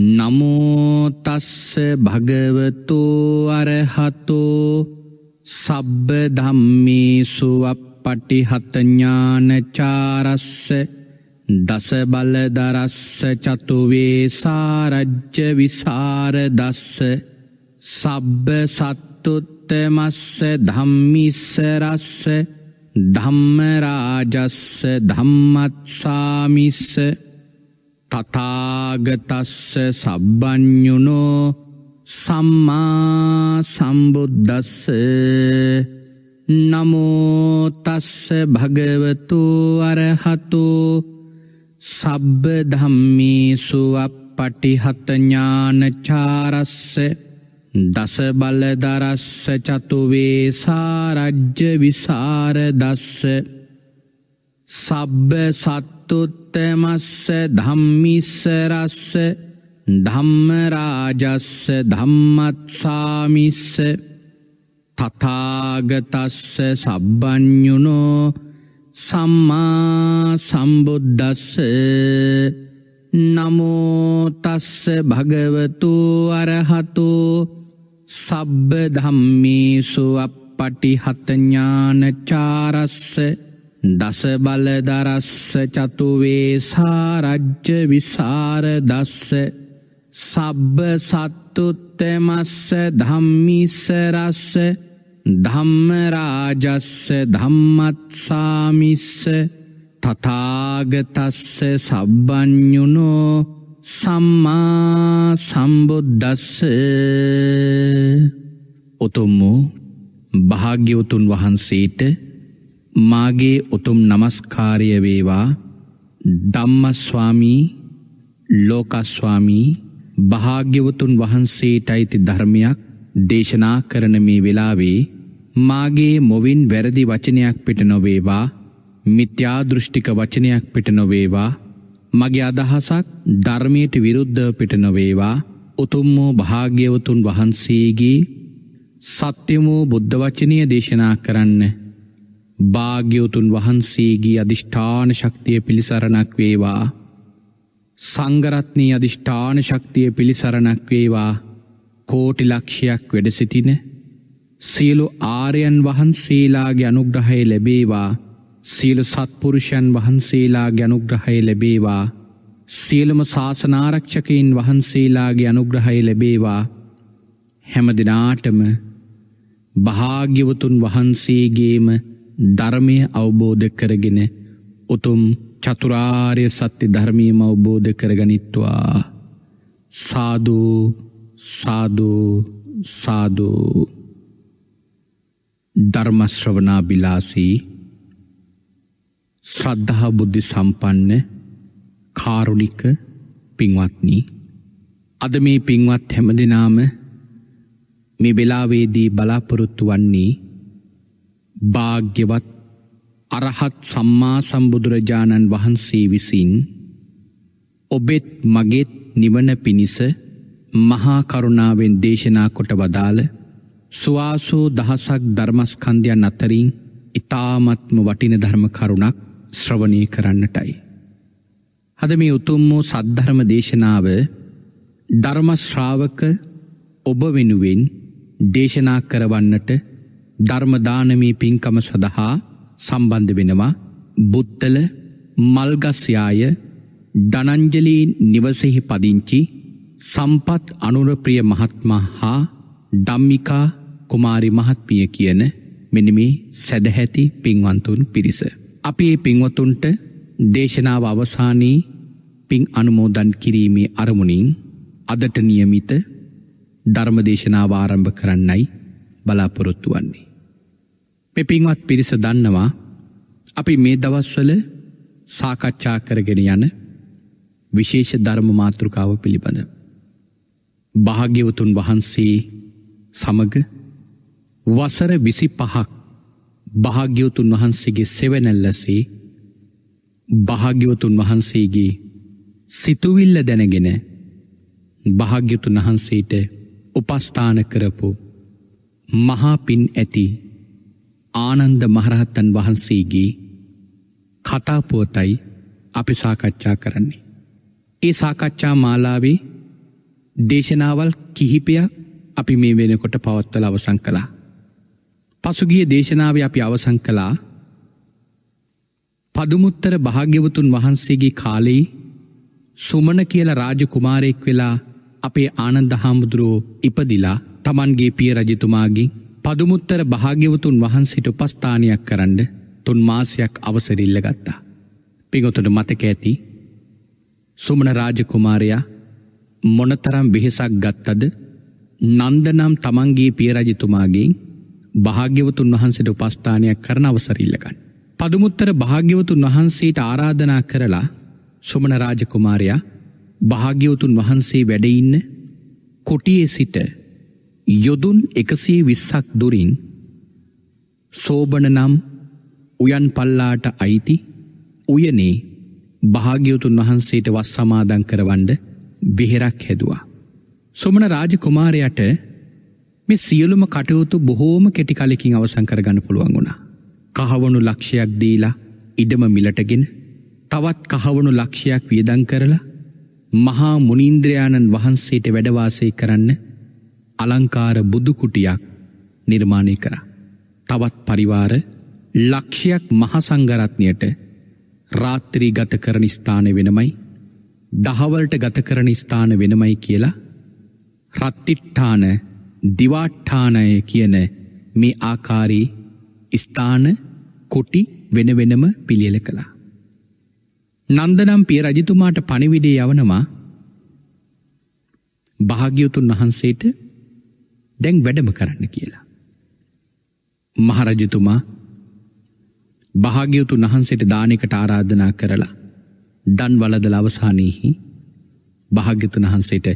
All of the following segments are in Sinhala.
නමෝතස්ස භගවතු අරහතෝ සබ්බ ධම්මේසු අප්පටිහතඥානචාරස්ස දස බලදරස්ස චතුවේ සාරජ්‍ය විසාර දස්ස සබ්බ සත්තුත්තමස්ස ධම්මිස්ස රස්ස ධම්මරාජස්ස ධම්මත්සාමිස්ස තතාගතස්ස සබ්බ්ඥුණෝ සම්මා සම්බුද්දස්ස නමෝතස්ස භගවතු අරහතු සබ්බ ධම්මිසුවප පටිහතඥානචාරස්ස දස බලදරස්ස චතුවේ සාරජ්‍ය විසාරදස්ස සබ්බ සත්තුත් ගෞතමස්ස ධම්මිස්ස රස්ස ධම්මරාජස්ස ධම්මත්සාමිස්ස තථාගතස්ස සබ්බඤුනෝ සම්මා සම්බුද්දස්ස නමෝ තස්ස භගවතු අරහතු සබ්බ ධම්මේසු අප්පටිහත ඥානචාරස්ස දස බල දරස්ස චතුවේ සාරජ්‍ය විසාර දස්ස සබ්බ සත්තුත්තමස්ස ධම්මිස්ස රස්ස ධම්මරාජස්ස ධම්මත්සාමිස්ස තතාගතස්ස සබ්බඥුනෝ සම්මා සම්බුද්දස්ස උතුම් වූ භාග්‍යවතුන් වහන්සේට මාගේ උතුම් නමස්කාරය වේවා ධම්මස්වාමී ලෝකස්වාමී භාග්‍යවතුන් වහන්සේටයිති ධර්මයක් දේශනා කරන මේ වෙලාවේ මාගේ මොවින් වැරදි වචනයක් පිට නොවේවා මිත්‍යා දෘෂ්ටික වචනයක් පිට නොවේවා මගේ අදහසක් ධර්මයට විරුද්ධ පිට නොවේවා උතුම් වූ භාග්‍යවතුන් වහන්සේගේ සත්‍යම වූ බුද්ධ වචනය දේශනා කරන්න භාග්‍යවතුන් වහන්සේගේ අධිෂ්ඨාන ශක්තිය පිළිසරණක් වේවා. සංගරත්නී අධිෂ්ඨාන ශක්තිය පිළිසරණක් වේවා කෝටි ලක්ෂයක් වැඩසිතින සියලු ආරයන් වහන්සේලාගේ අනුග්‍රහය ලැබේවා සියලු සත්පුරුෂයන් වහන්සේලාගේ අනුග්‍රහය ලැබේවා සියලම ශාසනාරක්ෂකයින් වහන්සේලාගේ අනුග්‍රහය ලැබේවා හැම දෙනාටම භාග්‍යවතුන් වහන්සේගේම ධර්මය අවබෝධ කරගෙන උතුම් චතුරාර්ය සත්‍ය ධර්මීම අවබෝධ කරගනිත්වා සාධූ සාධූ සාධූ ධර්මශ්‍රවනා බිලාසී ශ්‍රද්ධහා බුද්ධි සම්පන්න කාරුණික පින්වත්නී අද මේ පින්වත් හැම දෙනාම මේ වෙලාවේදී බලාපොරොත්තු වන්නේ භාග්‍යවත් අරහත් සම්මා සම්බුදුරජාණන් වහන්සේ විසින් ඔබෙත් මගෙත් නිවන පිණිස මහා කරුණාවෙන් දේශනා කොට වදාළ සුවාසූ දහසක් ධර්මස්කන්ධයන් අතරින් ඉතාමත්ම වටින ධර්ම කරුණක් ශ්‍රවණය කරන්නටයි. හද මේ උතුම් වූ සද්ධර්ම දේශනාව ධර්මශ්‍රාවක ඔබ වෙනුවෙන් දේශනා කරවන්නට ධර්මදානමී පින්කම සඳහා සම්බන්ධ වෙනවා බුත්තල මල්ගස්යාය ධනංජලී නිවසෙහි පදිංචි සම්පත් අනුරප්‍රිය මහත්මා හා ධම්මිකා කුමාරි මහත්මිය කියන මෙනිමේ සැදැහැති පින්වන්තුන් පිරිස. අපි ඒ පින්වතුන්ට දේශනාව අවසානී පින් අනුමෝදන් කිරීමේ අරමුණින් අදට නියමිත ධර්මදේශනාව ආරම්භ කරන්නයි බලාපොරොත්තු වන්නේ. මෙ පින්වත් පිරිස දන්නවා අපි මේ දවස්වල සාකච්ඡා කරගෙන යන විශේෂ ධර්ම මාතෘකාව පිළිබඳ. භාග්‍යවතුන් වහන්සේ සමග වසර විසි පහක් භාග්‍යවතුන් වහන්සේගේ සෙවනැල්ලසේ භාග්‍යවතුන් වහන්සේගේ සිතුවිල්ල දැනගෙන භාග්‍යතුන් වහන්සේට උපස්ථාන කරපු මහාපින් ඇති ආනන්ද මහරහත්තන් වහන්සේගේ කතාපුවතයි අපි සාකච්ඡා කරන්නේ. ඒ සාකච්ඡා මාලාවේ දේශනාවල් කිහිපයක් අපි මේ වෙනකොට පවත්වල අවසං කළා. පසුගිය දේශනාව අපි අවසං කළා පදුමුත්තර භාග්‍යවතුන් වහන්සේගේ කාලෙයි සුමන කියල රාජකුමාරයෙක් වෙලා අපේ ආනන්ද හාමුදුරුවෝ ඉපදිලා තමන්ගේ පිය රජතුමාගේ පදුමුත්තර භාග්‍යවතුන් වහන්සිට උපස්ථානයක් කරන්න තුන් මාසයක් අවසරිල්ල ගත්තා. පිගොතට මතක ඇති සුමන රාජකුමාරයා මොනතරම් බෙහෙසක් ගත්තද නන්දනම් තමන්ගේ පියරජතුමාගේ භාග්‍යවතුන් වහන්සට උපස්ථානයක් කරන අවසරිල්ලකන්. පදුමුත්තර භාග්‍යවතුන් වහන්සේට ආරාධනා කරලා සුමන රාජකුමාරයා භාග්‍යවතුන් වහන්සේ වැඩඉන්න කොටියේ සිට යොදුන් එකසේ විස්සක් දුරින් සෝබන නම් උයන් පල්ලාට අයිති උයනේ භාග්‍යවතුන් වහන්සේට වස් සමාදන් කරවන්ඩ බෙහෙරක් හැදවා. සොමන රාජ කුමාරයට මෙ සියලුම කටයුතු බොහෝම කෙටි කලෙකින් අවසංකරගන්න පුළුවන් වුණා. කහවනු ලක්ෂයක් දීලා ඉඩම මිලටගෙන තවත් කහවනු ලක්ෂයක් වියදං කරලා මහා මුනින්ද්‍රයාණන් වහන්සේට වැඩවාසය කරන්න අලංකාර බුදුකුටියක් නිර්මාණය කර. තවත් පරිවාර ලක්ෂයක් මහසංගරත්නයට රාත්‍රී ගතකරණ ස්ථාන වෙනමයි දහවලට ගතකරණ ස්ථාන වෙනමයි කියලා රත්තිට්ඨාන දිවාට්ඨානය කියන මේ ආකාරී ස්ථාන කොටි වෙනවෙනම පිළියල කළා. නන්දනම් පිය රජතුමාට පණිවිඩේ යවනවා භාග්‍යවතුන් වහන්සේට දැන් වැඩම කරන්න කියලා. මහරජතුමා භාග්‍යවතු වහන්සේට දානෙකට ආරාධනා කරලා දන් වලදල අවසානයේහි භාග්‍යතුන් වහන්සේට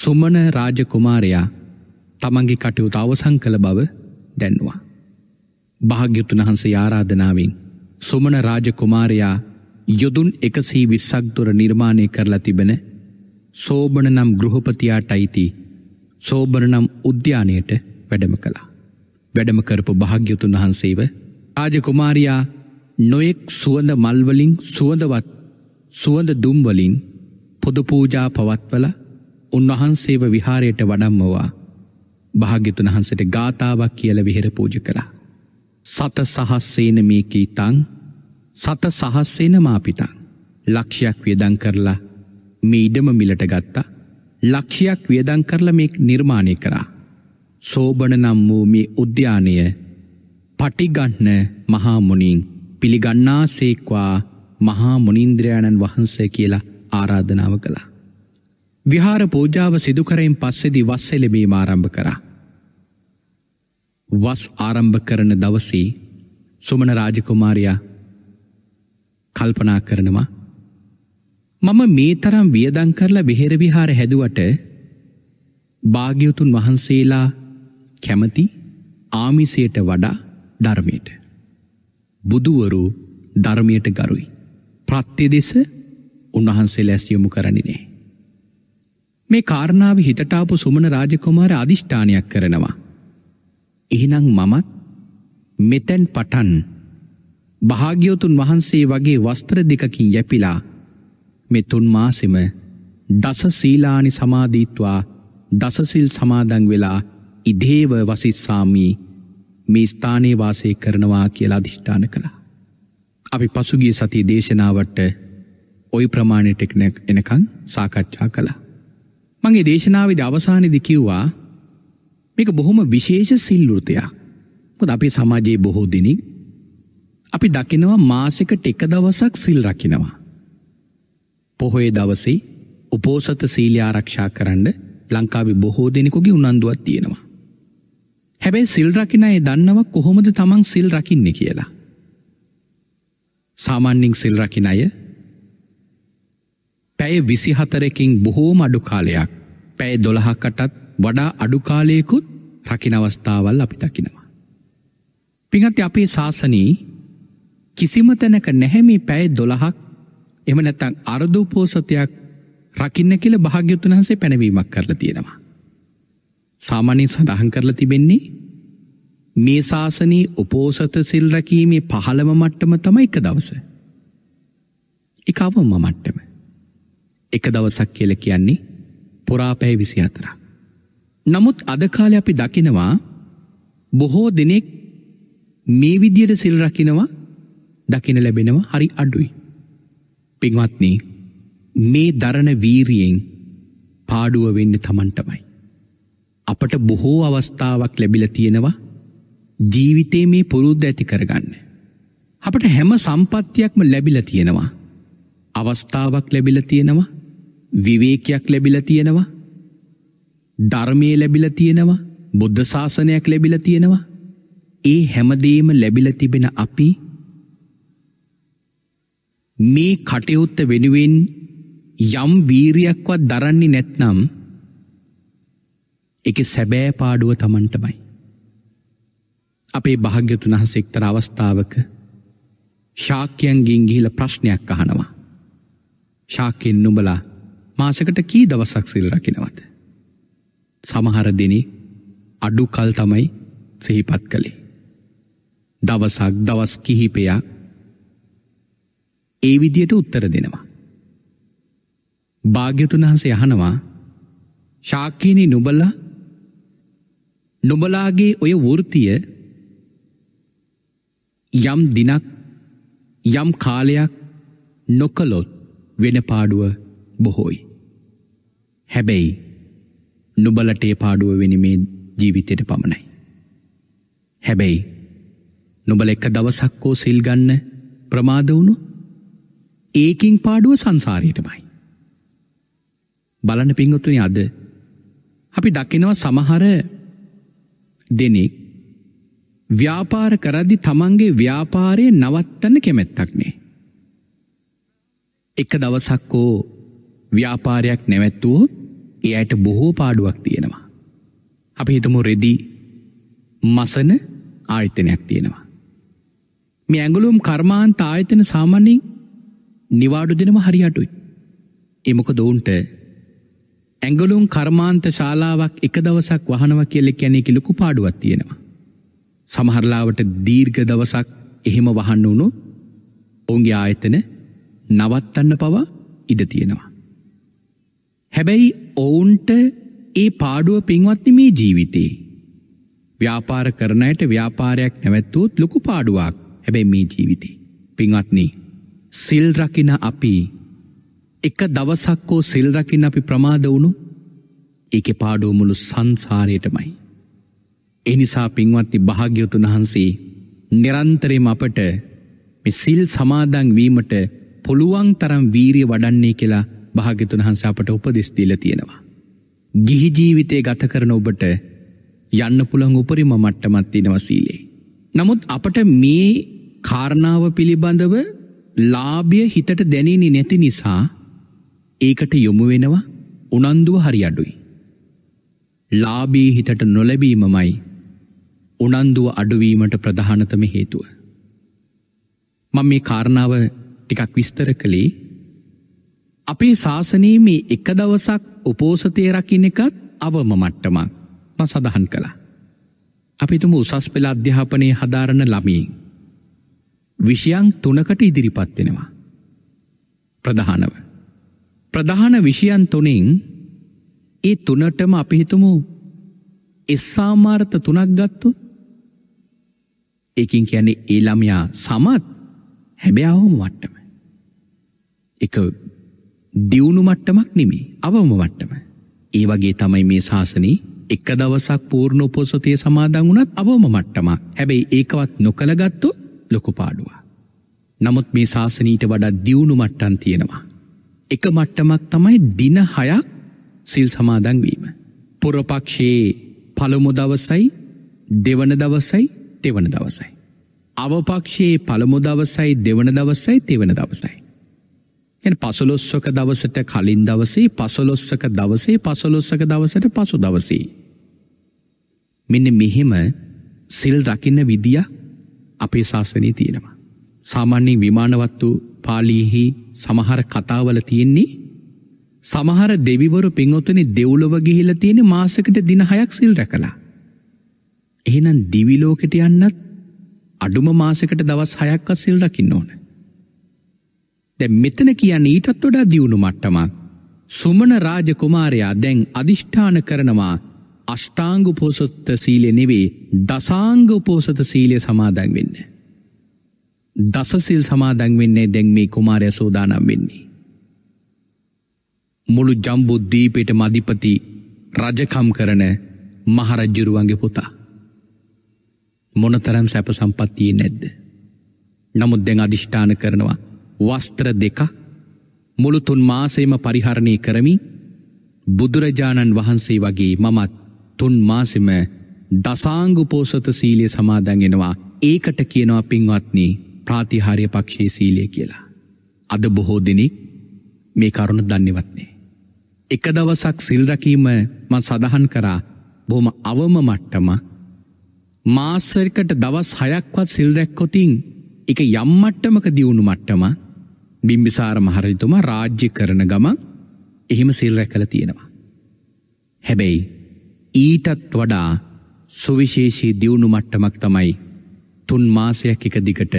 සුමන රාජකුමාරයා තමන්ගේ කටයුතු අවසන් කළ බව දැන්වා. භාග්‍යතුන් වහන්සේ ආරාධනාවෙන් සුමන රාජකුමාරයා යොදුන් එකසී විස්සක් දුර නිර්මාණය කරලා තිබෙන සෝබන නම් ගෘහපතියාට අයිති සෝබරනම් උද්‍යානයට වැඩම කළා. වැඩම කරපු භාග්‍යතුන් වහන්සේව රාජකුමාරයා නොයෙක් සුවඳ මල්වලින් සුවඳවත් සුවඳ දුම්වලින් පොදුපූජා පවත්වල උන්වහන්සේව විහාරයට වඩම්මවා භාග්‍යතුන් වහන්සට ගාථාවක් කියල විහෙර පූජ කළා. සත සහස්සේන මේකී තං සත සහස්සේන මාපිතං ලක්ෂයක් වියදං කරලා මේ ඉඩම මිලට ගත්තා ලක්ෂයක් වියදං කරල මේ නිර්මාණය කරා. සෝබන නම් වූ මේ උද්‍යානය පටිගන්න මහාමුනින් පිළිගන්නා සේක්වා මහා මුනින්ද්‍රයාණන් වහන්සේ කියලා ආරාධනාව කළා. විහාර පූජාව සිදුකරයෙන් පස්සෙදි වස් එලෙබීම ආරම්භ කරා. වස් ආරම්භ කරන දවසී සුමන රාජකුමාරයා කල්පනා කරනවා මම මේ තරම් වියදං කරලා විහෙරවිහාර හැදුවට භාග්‍යවතුන් වහන්සේලා කැමති ආමිසයට වඩා ධර්මයට. බුදුවරු ධර්මයට ගරුයි. ප්‍රත්‍ය දෙස උන්වහන්සේ ලැස්යොමු කරණිනේ. මේ කාරණාව හිතටාපු සුමන රාජකුමාර අධිෂ්ඨානයක් කරනවා. එහිනං මමත් මෙතැන් පටන් භාග්‍යවතුන් වහන්සේ වගේ වස්ත්‍ර දෙකකින් යැපිලා මෙතුන් මාසෙම දස සීලානි සමාධීත්වා දසසිල් සමාදං වෙලා ඉදේව වසිස්සාමී මේ ස්ථානයේ වාසය කරනවා කියලා අධිෂ්ඨාන කළා. අපි පසුගිය සති දේශනාවට ඔයි ප්‍රමාණයට එනකං සාකච්ඡා කළා. මගේ දේශනාවද අවසානදි කිව්වා මේක බොහොම විශේෂ සිල්ලෘතයක්. මොද අපේ සමාජයේ බොහෝ දෙනෙක් අපි දකිනවා මාසෙකට එක දවසක් සිල් රකිනවා. පොහොය දවසේ උපෝසත සීලි ආරක්ෂා කරන්න ලංකාවි බොහෝ දෙනෙකුගේ උනන්දුවත් තියෙනවා. හැබැයි සිල්රකින අය දන්නව කොහොමද තමන් සිල් රකින්නේ කියලා. සාමාන්‍යින් සිල්රකින අය පැය විසිහතරකින් බොහෝම අඩු කාලයක් පැය දොළහක්කටත් වඩා අඩුකාලයකුත් රකින අවස්ථාවල් අපි දකිනවා. පිහත් අපේ ශාසනී කිසිම තැනක නැහැමි පැය දොළහක් එම නැත්තං අරධූපෝසතයක් රකින්න කියල භාග්‍යොත්තුන් වහන්සේ පැනවීමක් කරලා තියෙනවා. සාමාන්‍යෙන් සඳහන් කරලා තිබෙන්නේ මේ ශාසනී උපෝසත සිල්රැකීමේ පහළම මට්ටම තම එක දවස. එකවම මට්ටම. එක දවසක් කියල කියන්නේ පොරාපැය විසි අතර. නමුත් අදකාල අපි දකිනවා බොහෝ දෙනෙක් මේ විදියට සිල්රකිනවා දකින ලැබෙනවා හරි අඩුයි. පින්වත්නී මේ දරණ වීරියෙන් පාඩුව වෙන්න තමන්ටමයි. අපට බොහෝ අවස්ථාවක් ලැබිල තියෙනවා ජීවිතේ මේ පුරුද්ධ ඇති කරගන්න. අපට හැම සම්පත්තියක්ම ලැබිල තියෙනවා. අවස්ථාවක් ලැබිල තියෙනවා විවේකයක් ලැබිල තියෙනවා ධර්මය ලැබිල තියෙනවා බුද්ධ ශාසනයක් ලැබිල තියෙනවා ඒ හැමදේම ලැබිල තිබෙන අපි මේ කටයුත්ත වෙනුවෙන් යම් වීරියක්වත් දරන්නේ නැත්නම් එක සැබෑ පාඩුව තමන්ටමයි. අපේ භාග්‍යතුන් හසෙක්තර අවස්ථාවක ශාක්‍යයන්ගින් ගිහිල ප්‍රශ්නයක් අහනවා. ශාකයෙන් නුඹලා මාසකට කී දවසක් සිල් රකිනවද. සමහර දෙනේ අඩු කල් තමයි සිහිපත් කළේ. දවසක් දවස් කිහිපයක් ඒ විදියට උත්තර දෙනවා. භාග්‍යතුන් වහන්සේ යහනවා ශාක්කීනි නුබල නුබලාගේ ඔය වෘතිය යම් දිනක් යම් කාලයක් නොකලොත් වෙන පාඩුව බොහෝයි. හැබැයි නුබලටේ පාඩුව වෙන මේ ජීවිතයට පමණයි. හැබැයි නුබල එක දවසක්කෝ සිල්ගන්න ප්‍රමාද වුණු ඒකින් පාඩුව සංසාරයටමයි. බලන්න පින්ගොත්තුන අද අපි දකිනවා සමහර දෙනෙක් ව්‍යාපාර කරද්දි තමන්ගේ ව්‍යාපාරය නවත්තන්න කැමැත්තක්නේ. එක දවසක්කෝ ව්‍යාපාරයක් නැවැත්තුවෝ එයට බොහෝ පාඩුවක් තියෙනවා. අපි හිතමු රෙදි මසන ආයතනයක් තියෙනවා. මේ ඇගුලුම් කර්මාන්ත ආයතන සාමන්‍යින් නිවාඩු දෙනම හරිහටුයි. එමොක දෝන්ට ඇංගලුම් කර්මාන්ත ශාලාවක් එක දවසක් වහනව කියලෙ කැනෙකි ලොකු පාඩුවත් තියෙනවා. සමහරලාවට දීර්ඝ දවසක් එහෙම වහන්න වුණු ඔවුන්ගේ ආයතන නවත්තන්න පවා ඉඩ තියෙනවා. හැබැයි ඔවුන්ට ඒ පාඩුව පින්වත්ති මේ ජීවිතේ. ව්‍යාපාර කරනයට ව්‍යාපාරයක් නැවැත්තුූත් ලොකු පාඩුවක් හැබැයි මේ ජීවිතේ. පින්වත්න්නේ සිල්රකින අපි එක දවසක්කෝ සිල්රකින් අපි ප්‍රමාද වුණු එක පාඩෝමුළු සංසාරයටමයි. එනිසා පින්වත්ති භාග්‍යවතුන් වහන්සේ නිරන්තරයම අපට සිල් සමාදං වීමට පුළුවන් තරම් වීරිය වඩන්නේ කියලා භාග්‍යතුන් වහන්ස අපට උපදෙස්දීල තියෙනවා. ගිහි ජීවිතය ගත කරන ඔබට යන්න පුළන් උපරිම මට්ටමත්තිනවසීලේ. නමුත් අපට මේ කාරණාව පිළිබඳව ලාභය හිතට දැනෙන්නේ නැති නිසා ඒකට යොමු වෙනවා උනන්දුව හරි අඩුයි. ලාභී හිතට නොලැබීමමයි උනන්දුව අඩුවීමට ප්‍රධානතම හේතුව. මම මේ කාරණාව ටිකක් විස්තර කළේ අපේ ශාසනයේ මේ එක දවසක් උපෝසතය රකින්න එකත් අවම මට්ටමක් ම සඳහන් කළා. අපිතුම උසස් පෙළ අධ්‍යාපනය හදාරණ ළමීන් විෂයන් තුනකට ඉදිරිපත් වෙනවා. ප්‍රධානව. ප්‍රධාන විෂයන් තුනෙන් ඒ තුනටම අපි හිතමු එස්සාමාර්ථ තුනක් ගත්තු ඒකින් කියන්නේ ඒ ළමයා සමත් හැබැයි අවම මට්ටම. එක දියුණු මට්ටමක් නෙමේ අවම මට්ටම. ඒ වගේ තමයි මේ ශාසනයේ එක දවසක් පූර්ණ උපෝසතය සමාදන් වුණත් අවම මට්ටමක්. හැබැයි ඒකවත් නොකලගත්තොත් ලොකු පාඩුව. නමුත් මේ ශාසනීට වඩා දියුණු මට්ටන් තියෙනවා. එක මට්ටමක් තමයි දින හයක් සිල් සමාදංවීම. පුරපක්ෂයේ පළමු දවසයි දෙවන දවසයි තෙවන දවසයි. අවපක්ෂයේ පළමු දවසයි දෙවන දවසයි තෙවන දවසයි. එ පසලොස්සක දවසට කලින් දවසේ පසලොස්සක දවසේ පසලොස්සක දවසට පසු දවසේ. මෙන්න මෙහෙම සිල් රකින්න විදියක් අපේ ශාසනය තියෙනවා. සාමාන්‍යෙන් විමානවත්තු පාලීහි සමහර කතාවල තියෙන්නේ සමහර දෙවිවරු පින්වතන දෙව්ලොව ගිහිල තියෙන මාසකට දින හයක් සිල් රැකලා. එහෙනම් දිවිලෝකට යන්නත් අඩුම මාසකට දවස් හයක්ක සිල් රකින්න ඕන. දැ මෙතන කියන්න ඊටත් වඩා දියුණු මට්ටමක් සුමන රාජකුමාරයා දැන් අධිෂ්ඨාන කරනවා අෂ්ඨාංග උපෝසත සීලය නෙවේ දසාංග උපෝසත සීලය සමාදැන් වෙන්න. දසසිල් සමාදැන් වෙන්නේ දැන් මේ කුමාරය සෝදානම් වෙන්නේ. මුළු ජම්බුද්ධීපයට මධිපති රජකම් කරන මහරජ්ජුරුවන්ගේ පුතා. මොනතරම් සැප සම්පත්තියේ නැද්ද. නමුත් දැන් අධිෂ්ඨාන කරනවා වස්ත්‍ර දෙක මුළු තුන් මාසේම පරිහරණය කරමි බුදුරජාණන් වහන්සේ වගේ මමත් තුන් මාසෙම දසාංගුපෝසත සීලිය සමාදැන්ගෙනවා ඒකට කියනවා පින්වත්නී ප්‍රාතිහාරය පක්ෂයේ සීලිය කියලා. අද බොහෝ දෙනෙක් මේ කරුණ දන්නවත්නේ. එක දවසක් සිල්රකීම ම සඳහන් කරා බොහොම අවම මට්ටම මාස්සර්කට දවස් හයක්වත් සිල්රැක්කොතින් එක යම්මට්ටමක දියුණු මට්ටම බිම්බිසාර මහරතුම රාජ්‍ය කරන ගමන් එහෙම සිල්රැ කළ තියෙනවා. හැබැයි ඊටත් වඩා සුවිශේෂී දියුණු මට්ටමක් තමයි තුන් මාසයක් එක දිගට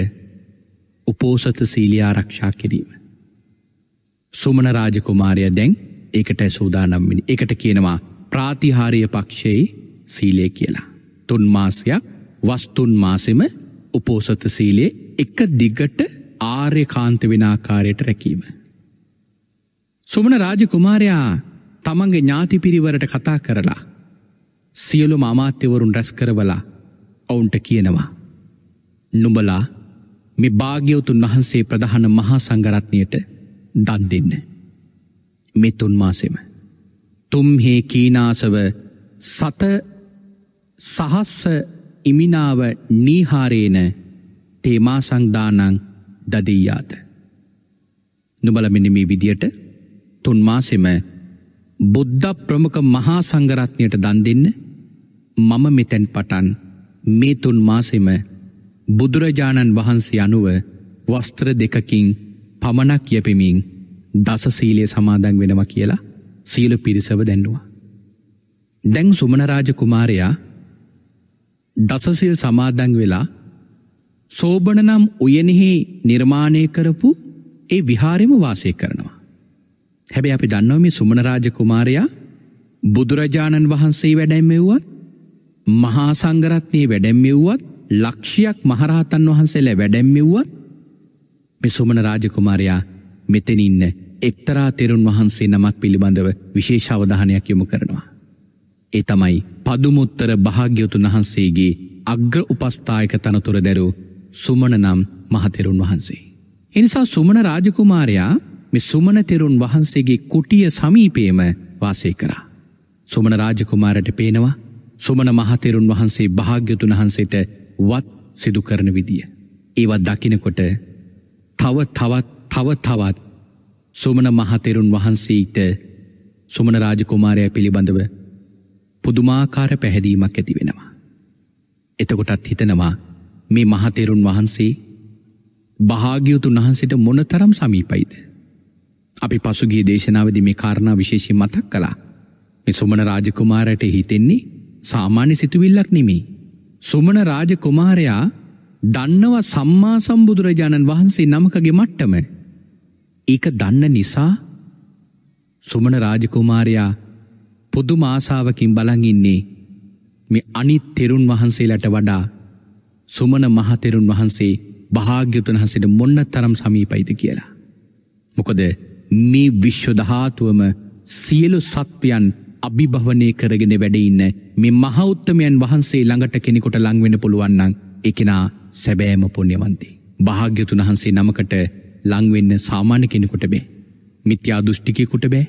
උපෝසත සීලියාරක්ෂා කිරීම. සුමන රාජකුමාරය දැන් ඒකට සූදානම්මිනි එකට කියනවා ප්‍රාතිහාරය පක්ෂයේ සීලය කියලා. තුන් මාසයක් වස්තුන් මාසෙම උපෝසත සීලයේ එක දිගට ආර්ය කාන්ත වෙනාකාරයට රැකීම. සුමන රාජකුමාරයා තමන්ගේ ඥාතිපිරිවරට කතා කරලා සියලු මාමාත්‍යවරුන් රැස් කරවලා ඔවුන්ට කියනවා. නුඹලා මේ භාග්‍යවතුන් වහන්සේ ප්‍රධාන මහා සංගරත්නයට දන් දෙන්න. මේ තුන් මාසෙම. තුම්හේ කීනාසව සත සහස්ස ඉමිනාව නීහාරේන තේමා සංදානං දදීයාත. නුබලමිනි මේ විදියට තුන්මාසෙම බුද්ධ ප්‍රමුඛ මහා සංගරත්නයට දන් දෙන්න මම මෙතැන් පටන් මේ තුන් මාසෙම බුදුරජාණන් වහන්සේ අනුව වස්ත්‍ර දෙකකින් පමණක් යැපෙමින් දස සීලය සමාදන් වෙනවා කියලා සීල පිරිසව දැන්නවා. දැන් සුමනරාජ කුමාරයා දසසිල් සමාදන් වෙලා සෝබන නම් උයනෙහි නිර්මාණය කරපු ඒ විහාරෙම වාසය කරනවා. හැබැ අපි දන්නවම සුමනරාජ කුමාරයා බුදුරජාණන් වහන්සේ වැඩැම්මෙව්වත් මහා සංගරත්නය වැඩැම්මෙව්වත් ලක්ෂයක් මහරහතන් වහන්සේලා වැඩැම්මෙව්වත් මෙ සුමන රාජකුමාරයා මෙතනින්න එක්තරා තෙරුන් වහන්සේ නමක් පිළිබඳව විශේෂ අවධානයක් යොමු කරනවා. ඒ තමයි පදුමුත්තර භාග්‍යවතුන් වහන්සේගේ අග්‍ර උපස්ථායක තනතුර දැරු සුමන නම් මහතෙරුන් වහන්සේ. එනිසා සුමන රාජකුමාරයා මෙ සුමනතෙරුන් වහන්සේගේ කුටිය සමීපේම වාසය කරා. සුමන රාජකුමාරට පේනවා සුමන මහතෙරුන් වහන්සේ භාග්‍යතුන් වහන්සේට වත් සිදු කරන විදිය. ඒවත් දකිනකොට තව තවත් තව තවත් සුමන මහතෙරුන් වහන්සේට සුමන රාජකුමාරය පිළිබඳව පුදුමාකාර පැහැදීමක් ඇති වෙනවා. එතකොටත් හිතනවා මේ මහතෙරුන් වහන්සේ භාග්‍යතුන් වහන්සේට මොන තරම් සමීපයිද. අපි පසුගේ දේශනාවද මේ කාරණා විශේෂී මතක් කලා මේ සුමන රාජකුමාරයට හිතෙන්නේ සාමාන්‍ය සිතුවිල්ලක් නෙමේ. සුමන රාජ කුමාරයා දන්නව සම්මා සම්බුදුරජාණන් වහන්සේ නමකගේ මට්ටම. ඒක දන්න නිසා සුමන රාජකුමාරයා පුදුම ආසාාවකින් බලඟින්නේ මේ අනිත් තෙරුන් වහන්සේලට වඩා සුමන මහතෙරුන් වහන්සේ භාග්‍යතුන් හසට මොන්න තරම් සමීපයිද කියලා. මොකද මේ විශ්වධාතුවම සියලු සත්වයන් අභිභවනය කරගෙන වැඩඉන්න මේ මහෞත්තමයන් වහන්සේ ළඟට කෙනෙකොට ලංවෙන පුළුවන්නන් එකනා සැබෑම පුුණ්‍යවන්තේ. භාග්‍යතුන් වහන්සේ නමකට ලංවෙන්න සාමාන්‍ය කෙනෙකොට බේ. මිත්‍යා දෘෂ්ටිකයකුට බෑ.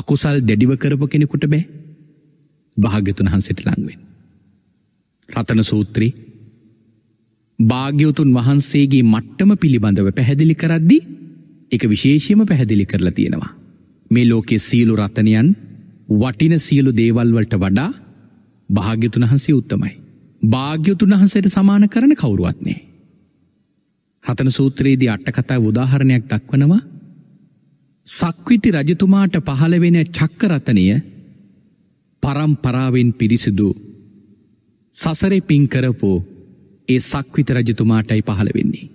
අකුසල් දැඩිව කරප කෙනෙකුට බෑ භාග්‍යතුන් හන්සට ලංවෙන්. රතන සූත්‍රී භාග්‍යවතුන් වහන්සේගේ මට්ටම පිළිබඳව පැහැදිලි කරද්දි එක විශේෂයම පැහැදිලි කරලා තියෙනවා. මේ ලෝකෙ සීලු රත්තනයන් වටින සියලු දේවල්වලට වඩා භාග්‍යතුන් වහන්සේ උත්තමයි. භාග්‍යතුන් වහන්සේට සමාන කරන කවුරුවත්නේ. හතන සූත්‍රයේදී අට්ටකතා උදාහරණයක් දක්වනවා සක්විති රජතුමාට පහළවෙන චක්කරතනය පරම්පරාවෙන් පිරිසිදු සසරේ පින්කරපෝ ඒ සක්විත රජතුමාටයි පහළ වෙන්නේ.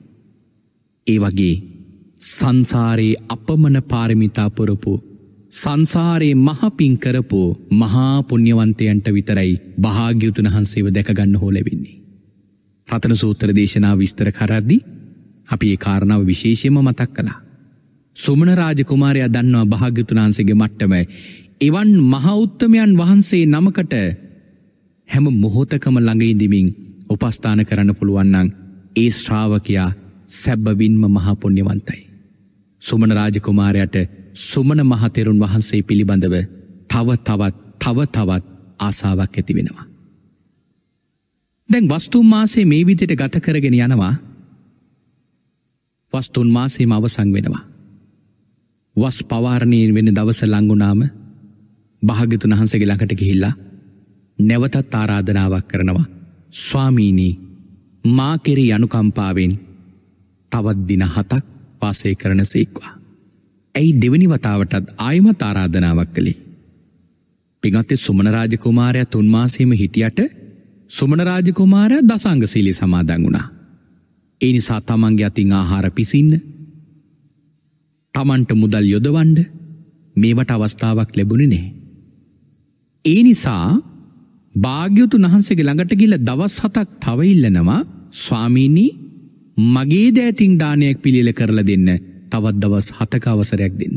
ඒ වගේ සංසාරයේ අපමන පාරමිතා පොරපු සංසාරයේ මහපින් කරපු මහා පුුණ්්‍යවන්තයන්ට විතරයි භාග්‍යුතුන් වහන්සේව දැකගන්න හෝලවෙන්නේ. රතන සූත්‍ර දේශනා විස්තර කරද්දි අපි ඒ කාරණාව විශේෂයම මතක් කළා. සුමන රාජකුමාරයා දන්නවා භාග්‍යතුනාන්සේගේ මට්ටම එවන් මහෞත්තමයන් වහන්සේ නමකට හැම මොහොතකම ළඟයිඉදිමින් උපස්ථාන කරන්න පුළුවන්නන් ඒ ශ්‍රාවකයා සැබ්බවින්ම මහපොන්්‍යවන්තයි. සුමන රාජකුමාරයට සුමන මහතෙරුන් වහන්සේ පිළිබඳව තව තවත් තව තවත් ආසාවක් ඇති වෙනවා. දැන් වස්තුන් මාසේ මේ විදිට ගත කරගෙන යනවා වස්තුන් මාසේම අවසං වෙනවා. වස් පවාරණයෙන් වෙන දවස ලංගුණාම භාගතුන් වහන්සගේ ළඟට ගිහිල්ලා නැවතත් ආරාධනාවක් කරනවා ස්වාමීනී මා කෙරී අනුකම්පාවෙන් තවත් දින හතක් වාසය කරන සේක්වා. ඇයි දෙවනි වතාවටත් ආයමත් ආරාධනාවක් කළේ. පිගත්තේ සුමනරාජකුමාරය තුන්මාසේම හිටියට සුමනරාජකුමාරය දසංගසීලි සමාදන් වුණා. ඒ නිසා තමන්ගේ අතින් ආහාර පිසින්න තමන්ට මුදල් යොදවන්ඩ මේවට අවස්ථාවක් ලැබුණි නේ. ඒ නිසා භාග්‍යුතු වහන්සේගේ ළඟට ගිල දවස් හතක් තවඉල්ලනවා ස්වාමීණී මගේ දෑතින් දානයක් පිළිල කරලා දෙන්න තවත් දවස් හතක අවසරයක් දෙන්න.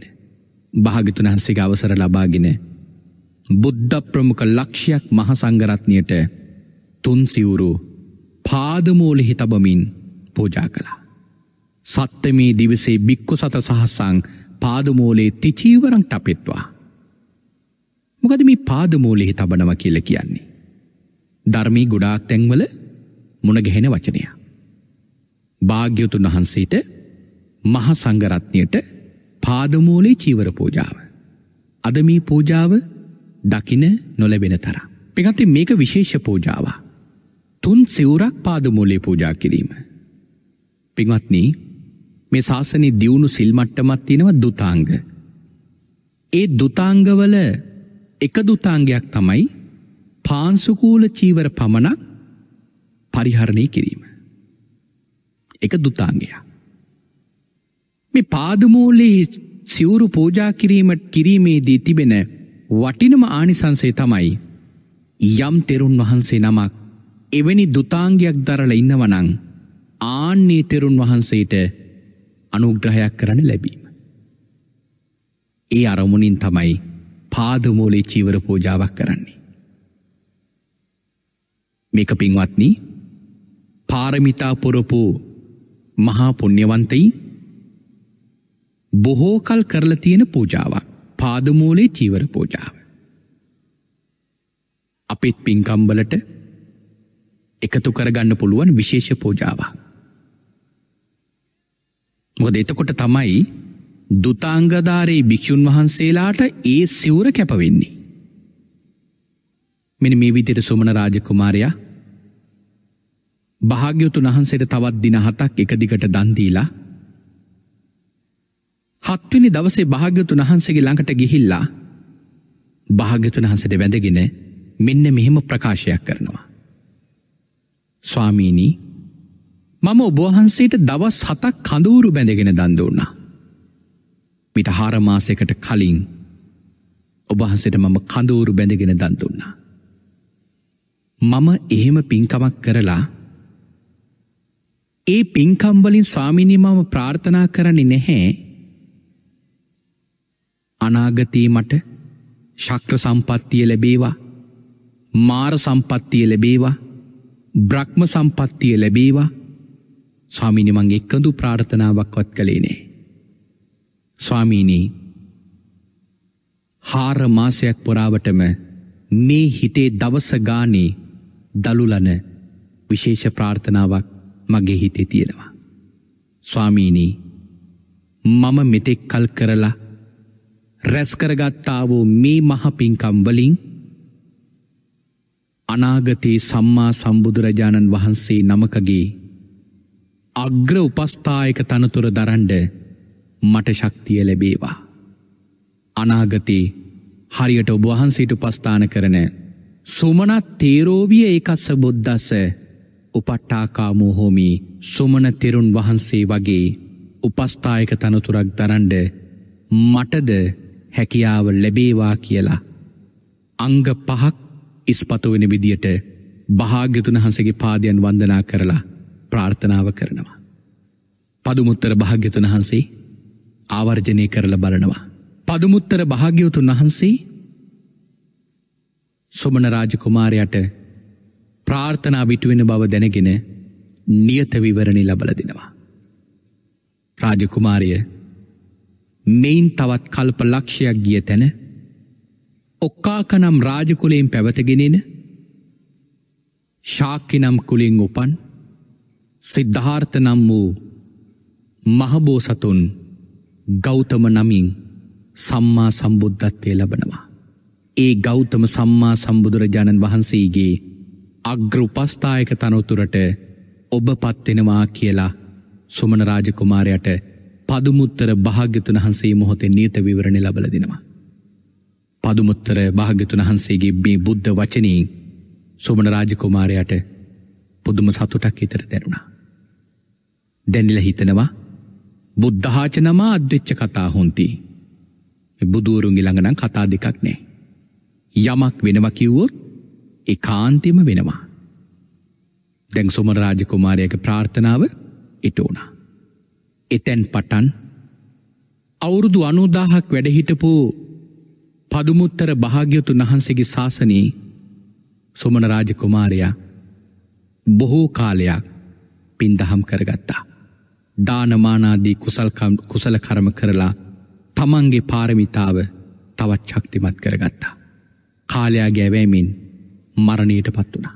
භාගිතුන් හන්සේගේ අවසර ලබාගෙන බුද්ධ ප්‍රමුඛ ලක්ෂයක් මහසංගරත්නයට තුන් සිවුරු පාදමූලෙහි තබමින් පූජා කළා. සත්තමේ දිවසේ බික්කු සත සහසං පාදමූලේ තිචීවරං ටපෙත්වා. මොකද මේ පාදමූලෙහි තබනව කියල කියන්නේ. ධර්මී ගොඩාක් තැන්වල මුණගැහෙන වචනය. භාග්‍යතුන් වහන්සේට මහ සංගරත්නයට පාදමෝලේ චීවර පෝජාව. අද මේ පෝජාව දකින නොලැබෙන තර. පිගති මේක විශේෂ පෝජාව. තුන් සිවුරක් පාදමෝලේ පෝජා කිරීම. පින්වත්නී මේ ශාසනය දියුණු සිල්මට්ටමත් තියෙනව දුතාංග. ඒ දුතාංගවල එක දුතාංගයක් තමයි පාන්සුකූල චීවර පමණක් පරිහරණය කිරීම. එක දුතාංගයා. මේ පාදමූලේ සිවුරු පූජා කිරීමට කිරීමේදී තිබෙන වටිනම ආනිසංසේ තමයි යම් තෙරුන් වහන්සේ නමක් එවැනි දුතාංගයක් දරල ඉන්නවනං ආන්නේ තෙරුන් වහන්සේට අනුග්‍රහයක් කරන ලැබීම. ඒ අරමුණින් තමයි පාදමූලේ චීවර පූජාවක් කරන්නේ. මේක පින්වත්නී පාරමිතා පුරපු මහා පුුණ්්‍යවන්තයි බොහෝකල් කරලා තියෙන පූජාවක් පාදමූලේ චීවර පූජාව. අපිත් පින්කම්බලට එකතු කරගන්න පුළුවන් විශේෂ පූජාවක්. මොකද එතකොට තමයි දුතාංගධාරයේ භික්‍ෂූන් වහන්සේලාට ඒ සිවුර කැපවෙන්නේ. මෙනි මේ විදිර සුමන රාජකුමාරයා භාග්‍යොතුන් වහන්සේට තවත් දින හතක් එකදිකට දන්දීලා හත්වනි දවසේ භාග්‍යතුන් වහන්සේගේ ළඟට ගිහිල්ලා භාග්‍යතුන් වහන්සට වැඳගෙන මෙන්න මෙහෙම ප්‍රකාශයක් කරනවා. ස්වාමීණී මම ඔබහන්සේට දවස් හතක් කඳවුරු බැඳගෙන දන්දුන්නා. මිට හාරමාසකට කලින් ඔබහන්සට මම කඳවුරු බැඳගෙන දන්දුන්නා. මම එහෙම පින්කමක් කරලා ඒ පින්කම්වලින් ස්වාමිනිමම ප්‍රාර්ථනා කරන්නේ නැහැ අනාගතයේ මට ශක්‍ර සම්පත්තිය ලැබේවා මාර සම්පත්තිය ලැබේවා බ්‍රහ්ම සම්පත්තිය ලැබේවා ස්වාමීනි මං එක්කඳු ප්‍රාර්ථනාවක්වත් කළේ නෑ ස්වාමීනී හාර මාසයක් පුරාවටම මේ හිතේ දවස ගානේ දළුලන විශේෂ ප්‍රාර්ථනාවක් මගේ හිතේ තියෙනවා ස්වාමීනී මම මෙතෙක් කල් කරලා රැස්කරගත්තා වූ මේ මහපින්කම් වලින් අනාගතයේ සම්මා සම්බුදුරජාණන් වහන්සේ නමකගේ අග්‍ර උපස්ථායක තනතුර දරන්ඩ මට ශක්තිය ලැබේවා. අනාගතේ හරියට ඔබවහන්සේට උපස්ථාන කරන සුමනත් තේරෝවිය ඒකස්ස බොද්දස උපට්ටාකාමෝහෝමි සුමන තෙරුන් වහන්සේ වගේ උපස්ථායක තනතුරක් දරන්ඩ මටද හැකියාව ලැබේවා කියලා. අංග පහක් ඉස්පතුවෙන විදියට භාග්‍යතුන හන්සගේ පාදයන් වන්දනා කරලා ප්‍රාර්ථනාව කරනවා. පදුමුත්තර භාග්‍යතුන හන්සේ ආවර්ජනය කරල බලනවා. පදුමුත්තර භාග්‍යවතුන් වහන්සේ සොමන රාජකුමාරයට ප්‍රාර්ථනා විටුවෙන බව දැනගෙන නියත විවරණි ලබල දෙනවා. රාජකුමාරය මෙයින් තවත් කල්ප ලක්ෂයක් ගිය තැන ඔක්කාකනම් රාජකුලයෙන් පැවතගෙනෙන ශාක්‍යනම් කුලින් උපන් සිද්ධාර්ථ නම් වූ මහබෝසතුන් ගෞතම නමින් සම්මා සම්බුද්ධත්වය ලබනවා. ඒ ගෞතම සම්මා සම්බුදුරජාණන් වහන්සේගේ අග්‍රඋපස්ථායක තනොතුරට ඔබ පත්වෙනවා කියලා සුමන රාජකුමාරයට පදුමුත්තර භාග්‍යතුන් වහන්සේ මොහොතේ නියත විවරණ ලබල දෙනවා. පදුමුත්තර භාග්‍යතුන් වහන්සේගේ මේ බුද්ධ වචනයෙන් සුමන රාජකුමාරයට පුදුම සතුටක් හිතර දැරුණා. දැනිල හිතනවා බුද්ධාචනමා අධ්‍යච්ච කතා හොන්ති. බුදුවරුන්ගි ළඟනම් කතා දෙකක් නෑ. යමක් වෙනවා කිව්වොත් ඒ කාන්තිම වෙනවා. දැන් සුමන රාජකුමාරයක ප්‍රාර්ථනාව ඉටෝනා. එතැන් පටන් අවුරුදු අනුදාහක් වැඩහිටපු පදුමුත්තර භාග්‍යතුන් වහන්සේගේ ශාසනයේ සොමන රාජකුමාරයා බොහෝ කාලයක් පින්දහම් කරගත්තා. දානමානාදී කුසල කරම කරලා තමන්ගේ පාරමිතාව තවත් ශක්තිමත් කරගත්තා. කාලයා ගැවෑමින් මරණයට පත් වුණා.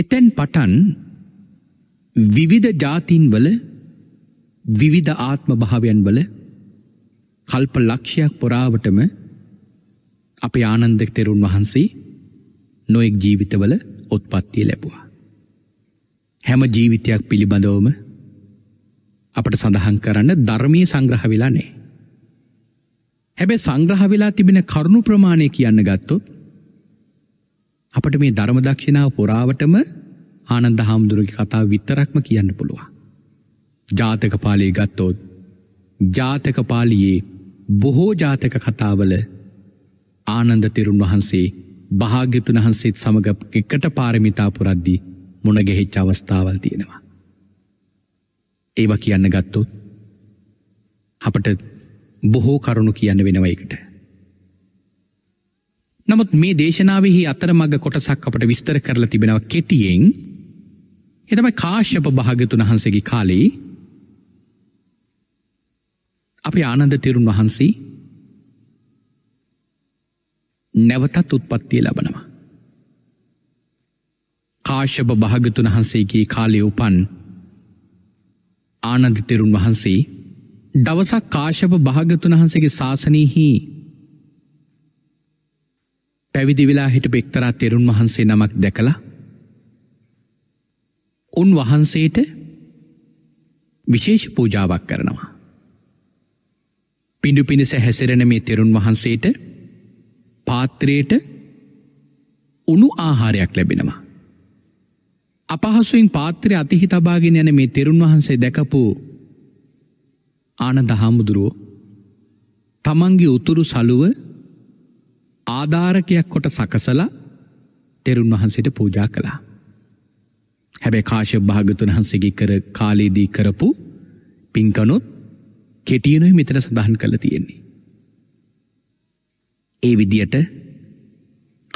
එතැන් පටන් විවිධ ජාතින්වල විවිධ ආත්ම භාවයන් වල කල්ප ලක්ෂයක් පොරාවටම අප ආනන්දෙක් තෙරුන් වහන්සේ නොෙක් ජීවිතවල ඔත්පත්තිය ලැබවා. හැම ජීවිතයක් පිළිබඳවම අපට සඳහන් කරන්න ධර්මී සංග්‍රහ වෙලා නෑ. හැබැ සංග්‍රහ වෙලා තිබෙන කරුණු ප්‍රමාණය කියන්න ගත්තොත් අපට මේ ධර්මදක්ෂිනාව පොරාවටම ආනන්ද හාමුදුරුගේ කතා විත්තරක්ම කියන්න පුළුවන්. ජාතකපාලයේ ගත්තෝත් ජාතකපාලියේ බොහෝ ජාතක කතාවල ආනන්ද තෙරුන් වහන්සේ භාග්‍යතුන් වහන්සේත් සමඟ එකට පාරමිතා පුරද්දී මුණගෙහෙච්ච අවස්ථාවල් තියෙනවා. ඒව කියන්න ගත්තොත් අපට බොහෝ කරුණු කියන්න වෙනවයකට. නමුත් මේ දේශනාවහි අතර මග කොටසක් අපට විස්තර කරලා තිබෙනව කෙටියෙන් එතම කාශ්‍යප භාගතුන් වහන්සේගේ කාලේ අපි ආනන්ද තෙරුන් වහන්සේ නැවතත් උත්පත්තිය ලබනවා. කාශ්‍යභ භාගතුන් වහන්සේගේ කාලය උපන් ආනන්ද තෙරුන් වහන්සේ දවසක් කාශභ භාගතුන් වහන්සේගේ ශාසනයහි පැවිදි වෙලා හිට පෙක්තරා තෙරුන් වහන්සේ නමක් දැකලා උන් වහන්සේට විශේෂ පූජාවක් කරනවා. පිඩු පිණිස හැසිරෙන මේ තෙරුන් වහන්සේට පාත්‍රයට උනු ආහාරයක් ලැබෙනවා. අපහසුවෙන් පාත්‍රය අතිහි තබාගෙන යන මේ තෙරුන් වහන්සේ දැකපු ආනන්ද හාමුදුරුවෝ තමන්ගේ උතුරු සලුව ආධාරකයක් කොට සකසලා තෙරුන් වහන්සේට පූජා කළා. හැබැ කාශ භාගතුන් හන්සේගේ කර කාලේදී කරපු පින්කනොත් කෙටියනුයි මෙතන සඳහන් කළ තියෙන්නේ. ඒ විදියට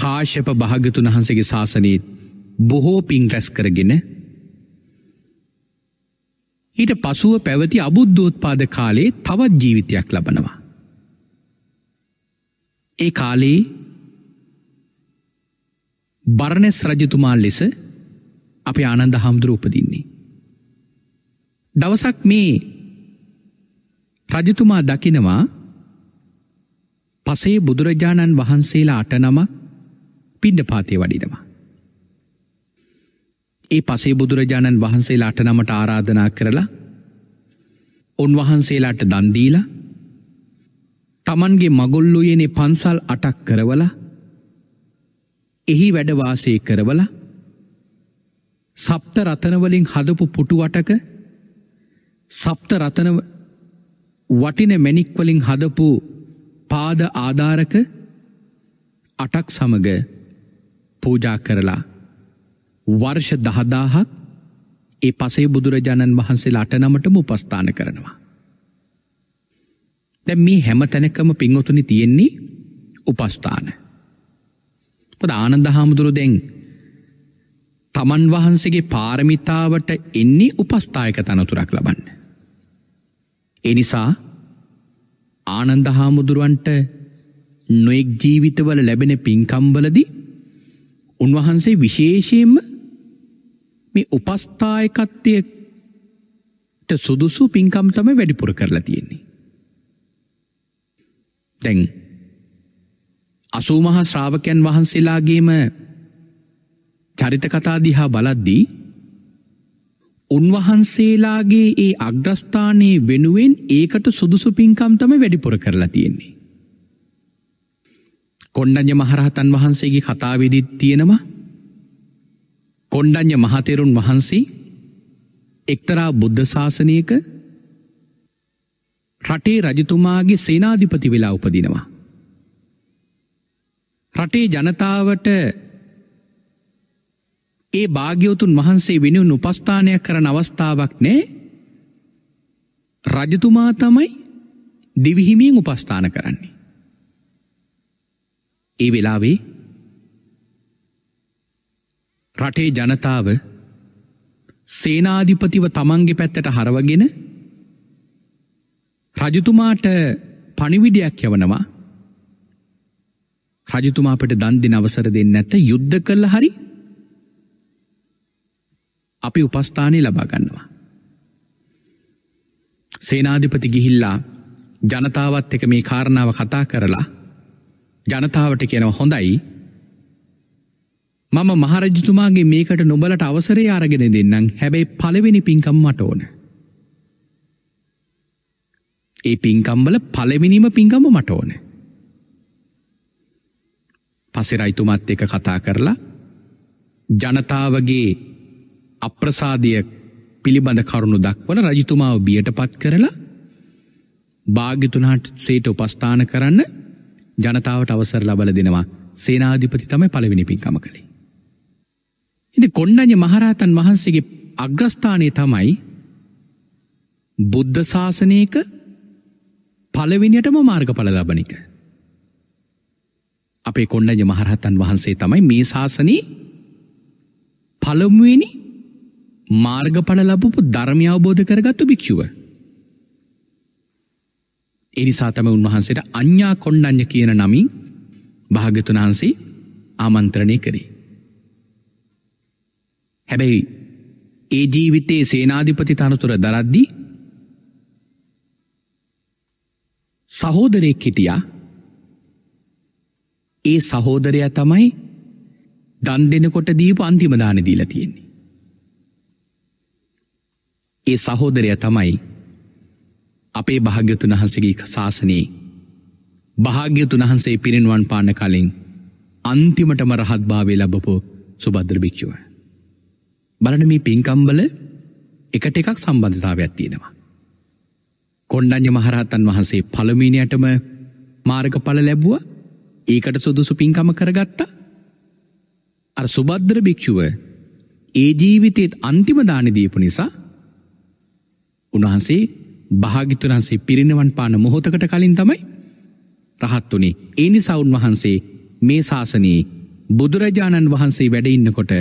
කාශප භාගතුන් වහන්සගේ ශාසනීත් බොහෝ පින් රැස් කරගෙන ඊට පසුව පැවති අබුද්ධෝත්පාද කාලේ තවත් ජීවිතයක් ලබනවා. ඒ කාලේ බරණැස් රජතුමාන් ලෙස අප ආනන්ද හාමුදුර උපදින්නේ. දවසක් මේ රජතුමා දකිනවා පසේ බුදුරජාණන් වහන්සේලා අට නමක් පිණ්ඩ පාතය වඩිනවා. ඒ පසේ බුදුරජාණන් වහන්සේලා අට නමට ආරාධනා කරලා උන්වහන්සේලාට දන්දීලා තමන්ගේ මගොල්ලුයනේ පන්සල් අටක් කරවල එහි වැඩවාසය කරවල සප්ත රතනවලින් හදපු පුටුවටක සප්ත රතනව වටින මැණික්වලින් හදපු පාද ආධාරක අටක් සමග පූජා කරලා වර්ෂ දහදාහක් ඒ පසේ බුදුරජාණන් වහන්සේලා අටනමටම උපස්ථාන කරනවා. දැ මේ හැම තැනකම පින්වතුනි තියෙන්නේ උපස්ථාන. කොද ආනන්ද හාමුදුරු දෙෙන් තමන් වහන්සේගේ පාරමිතාවට එන්නේ උපස්ථායක තනතුරක් ලබන්න. එනිසා ආනන්ද හාමුදුරුවන්ට නොෙක් ජීවිතවල ලැබෙන පින්කම්වලදී උන්වහන්සේ විශේෂයෙන්ම මේ උපස්ථායකත්වයට සුදුසු පින්කම් තම වැඩිපුර කරලා තියෙන්නේ. දැන් අසූමහා ශ්‍රාවකයන් වහන්සේලාගේම චරිත කතා දිහා බලද්දී උන්වහන්සේලාගේ ඒ අග්‍රස්ථානයේ වෙනුවෙන් ඒකට සුදුසු පින්කම් තම වැඩිපුර කරලා තියෙන්නේ. කොණ්ඩඤ්ඤ මහරහතන් වහන්සේගේ කතාවේදී තියෙනවා කොණ්ඩඤ්ඤ මහතෙරුන් වහන්සේ එක්තරා බුද්ධ ශාසනයක රටේ රජතුමාගේ සේනාධිපති වෙලා උපදිනවා. රටේ ජනතාවට ඒ භාග්‍යවතුන් වහන්සේ වෙනුවෙන් උපස්ථානයක් කරන අවස්ථාවක් නෑ රජතුමා තමයි දිවිහිමියෙන් උපස්ථාන කරන්නේ. ඒ වෙලාවේ රටේ ජනතාව සේනාධිපතිව තමන්ගේ පැත්තට හරවගෙන රජතුමාට පණිවිඩයක් යවනවා රජතුමාට දන්දින අවසර දෙන්න ඇත යුද්ධ කල්ල හරි අපි උපස්ථානය ලබා ගන්නවා. සේනාධිපති ගිහිල්ලා ජනතාවත් එක මේ කාරණාව කතා කරලා ජනතාවට කියනව හොඳයි මම මහරජතුමාගේ මේකට නොබලට අවසරය අරගෙන දෙන්නම් හැබැයි පලවෙනි පින්කම් මට ඕන. ඒ පින්කම්බල පලවිනිම පින්කම මට ඕන. පසෙරයිතුමත් එක කතා කරලා ජනතාවගේ අප්‍රසාධය පිළිබඳ කරුණු දක්වන රජතුමාව බියට පත් කරලා භාග්‍යතුනාට සේට උපස්ථාන කරන්න ජනතාවට අවසර ලබල දෙනවා සේනාධිපති තමයි පළවෙනි පින්කම කළේ. ඉති කොණ්ඩඥ මහරහතන් වහන්සේගේ අග්‍රස්ථානය තමයි බුද්ධ ශාසනයක පළවිනිටම මාර්ගඵල ලබනික. අපේ කොණ්ඩජ මහරහතන් වහන්සේ තමයි මේ ශාසනී පළමුුවනි මාර්ගඵල ලබපු ධර්මය අවබෝධ කරගත්තු භික්ෂුව. එනිසා තම උන්වහන්සේට අඤ්ඥා කොණ්ඩඥ කියන නමින් භාගතුන් වහන්සේ ආමන්ත්‍රණය කරේ. හැබැයි ඒ ජීවිතයේ සේනාධිපති තනතුර දරද්දී සහෝදරයෙක් හිටියා ඒ සහෝදරයා තමයි දන් දෙනකොට දීපු අන්තිමදාන දීලා තියෙන්නේ. ඒ සහෝදරය තමයි අපේ භාග්‍යතුන් වහන්සේගේ ශාසනයේ භාග්‍යතුන් වහන්සේ පිරිනුවන් පාන කලින් අන්තිමටම රහත් භාවේ ලබපෝ සුබද්‍ර භික්ෂුව. බලන මේ පින්කම්බල එකට එකක් සම්බන්ධතාවයක් තියෙනවා. කොණ්ඩඤ්ඤ මහරහතන් වහන්සේ පළමිනියටම මාර්ගඵල ලැබුවා. ඒකට සුදුසු පින්කම කරගත්තා. අර සුබද්‍ර භික්ෂුව ඒ ජීවිතයේත් අන්තිම දානි දීපු නිසා උන්වහන්සේ භාගිතුරන්සේ පිරිනිවන් පාන මොහොතකට කලින් තමයි රහත් වනේ ඒනි සෞන් වහන්සේ මේ ශාසනයේ බුදුරජාණන් වහන්සේ වැඩඉන්නකොට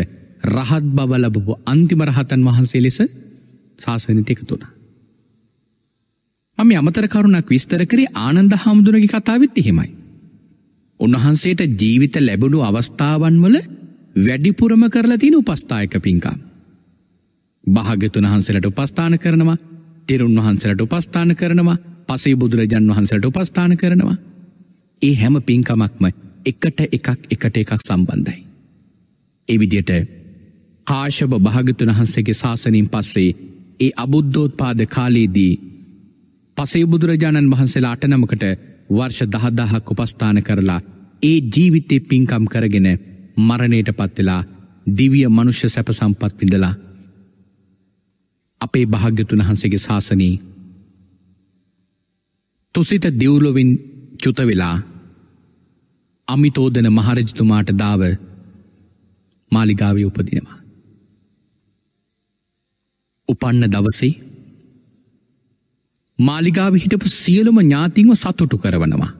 රහත් බවලබපු අන්තිමරහතන් වහන්සේ ලෙස ශාසනතික තුළ. මම අමතර කරුණක් විස්තර කරේ ආනන්ද හාමුදුරගි කතාවත් එහෙමයි. උන්වහන්සේට ජීවිත ලැබුණු අවස්ථාවන් වල වැඩිපුරම කරලා තියෙන උපස්ථායක පින්කම්. භාග්‍යතුන් වහන්සේලට උපස්ථාන කරනවා එර උන්වහන්සලට උපස්ථාන කරනවා පසේ බුදුරජන් වහන්සලට උපස්ථාන කරනවා. ඒ හැම පින්කමක්ම එකට එකක් එකට එකක් සම්බන්ධයි. එවිදියට කාශභ භාගතුන් වහන්සේගේ ශාසනින් පස්සේ ඒ අබුද්ධෝත් පාද කාලයේදී පසේ බුදුරජාණන් වහන්සේලා අටනමකට වර්ෂ දහදාහක් උපස්ථාන කරලා ඒ ජීවිතය පින්කම් කරගෙන මරණයට පත්වෙලා දිවිය මනුෂ්‍ය සැප සම්පත් විඳලා අපේ භාග්‍යතුන් වහන්සේගේ ශාසනී තුසිත දියවුලොවින් චුතවෙලා අමිතෝදන මහරජතුමාට දාව මාලිගාවේ උපදිනවා. උපන්න දවසේ මාලිගාව හිටපු සියලුම ඥාතින්ව සතුටු කරවනවා.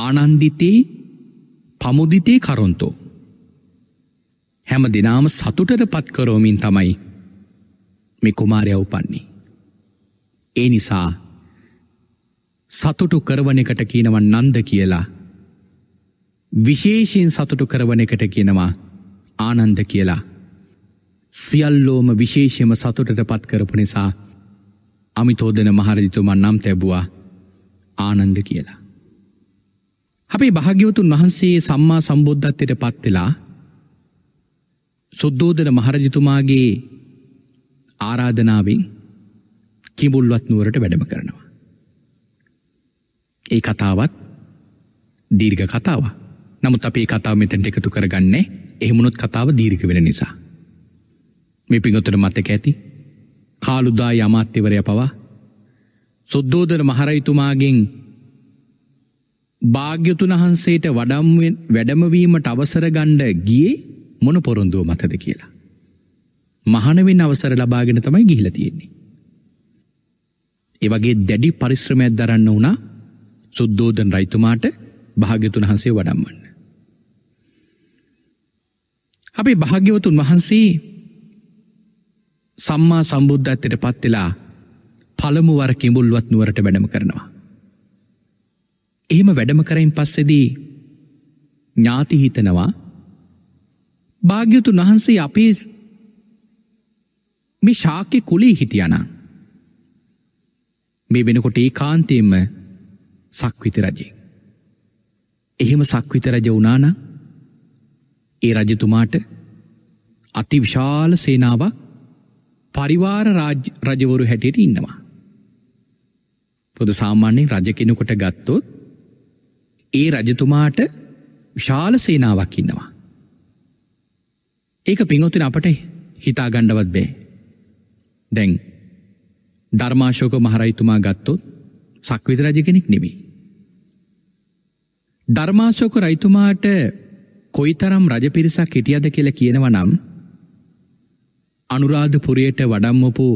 ආනන්දිතේ පමුදිතේ කරුන්තෝ හැම දෙනාම සතුටට පත්කරෝමින් තමයි මේ කුමාරය උපන්නේ. ඒ නිසා සතුටු කරවන එකට කියනව නන්ද කියලා විශේෂයෙන් සතුටු කරවන එකට කියනවා ආනන්ද කියලා සියල්ලෝම විශේෂම සතුටට පත්කරපු නිසා අමිතෝදන මහරජතුමන් නම් තැබවා ආනන්ද කියලා. අපේ භාග්‍යවතුන් වහන්සේ සම්මා සම්බුද්ධත්වයට පත්වෙලා සුද්දෝදන මහරජතුමාගේ ආරාධනාවෙන් කිඹුල්වත් නුවරට වැඩම කරනවා. ඒ කතාවත් දීර්ඝ කතාව. නමුත් අපේ කතාව මෙතැන්ට එකතු කරගන්නේ එහෙමුණොත් කතාව දීර්ඝ වෙන නිසා. මේ පිංගොතට මතක ඇති කාලුදා යමාත්‍යවරය පවා සුද්දෝදන මහරයිතුමාගෙන් භාග්‍යතුන් වහන්සේට වඩම් වැඩමවීමට අවසර ගණ්ඩ ගියේ මොන පොරොන්දුව මතද කියලා. මහනවෙන් අවසර ලබාගෙන තමයි ගිහිල තියෙන්නේ. ඒවගේ දැඩි පරිශ්‍රමයක් දරන්න වුණා සුද්දෝදන් රයිතුමාට භාග්‍යතුන් වහන්සේ වඩම්මන්න. අපේ භාග්‍යවතුන් වහන්සේ සම්මා සම්බුද්ධත්තයට පත්වෙලා පළමුවර කිඹුල්ුවත් නුවරට වැඩම කරනවා. එහෙම වැඩම කරයින් පස්සෙදී ඥාති හිතනවා භාග්‍යතුන් වහන්සේ අපේ මේ ශාක්‍ය කුලේ හිටියන. මේ වෙනකොට ඒ කාන්තයෙන්ම සක්විත රජේ. එහෙම සක්විත රජ වුනාන ඒ රජතුමාට අතිවිශාල සේනාවක් පරිවාර රජවරු හැටියට ඉන්නවා. පොද සාමාන්‍යෙන් රජ කෙනකොට ගත්තොත් ඒ රජතුමාට විශාල සේනාවක් ඉන්නවා. ඒක පිංහොතින අපට හිතා ගණ්ඩවත් බෑ. දැන් ධර්මාශෝක මහරයිතුමා ගත්තොත් සක්විත රජ කෙනෙක් නෙමි. ධර්මාශෝක රයිතුමාට කොයි තරම් රජ පිරිසක් හිටියද කියල කියනව නම් අනුරාධපුරයට වඩම්මපු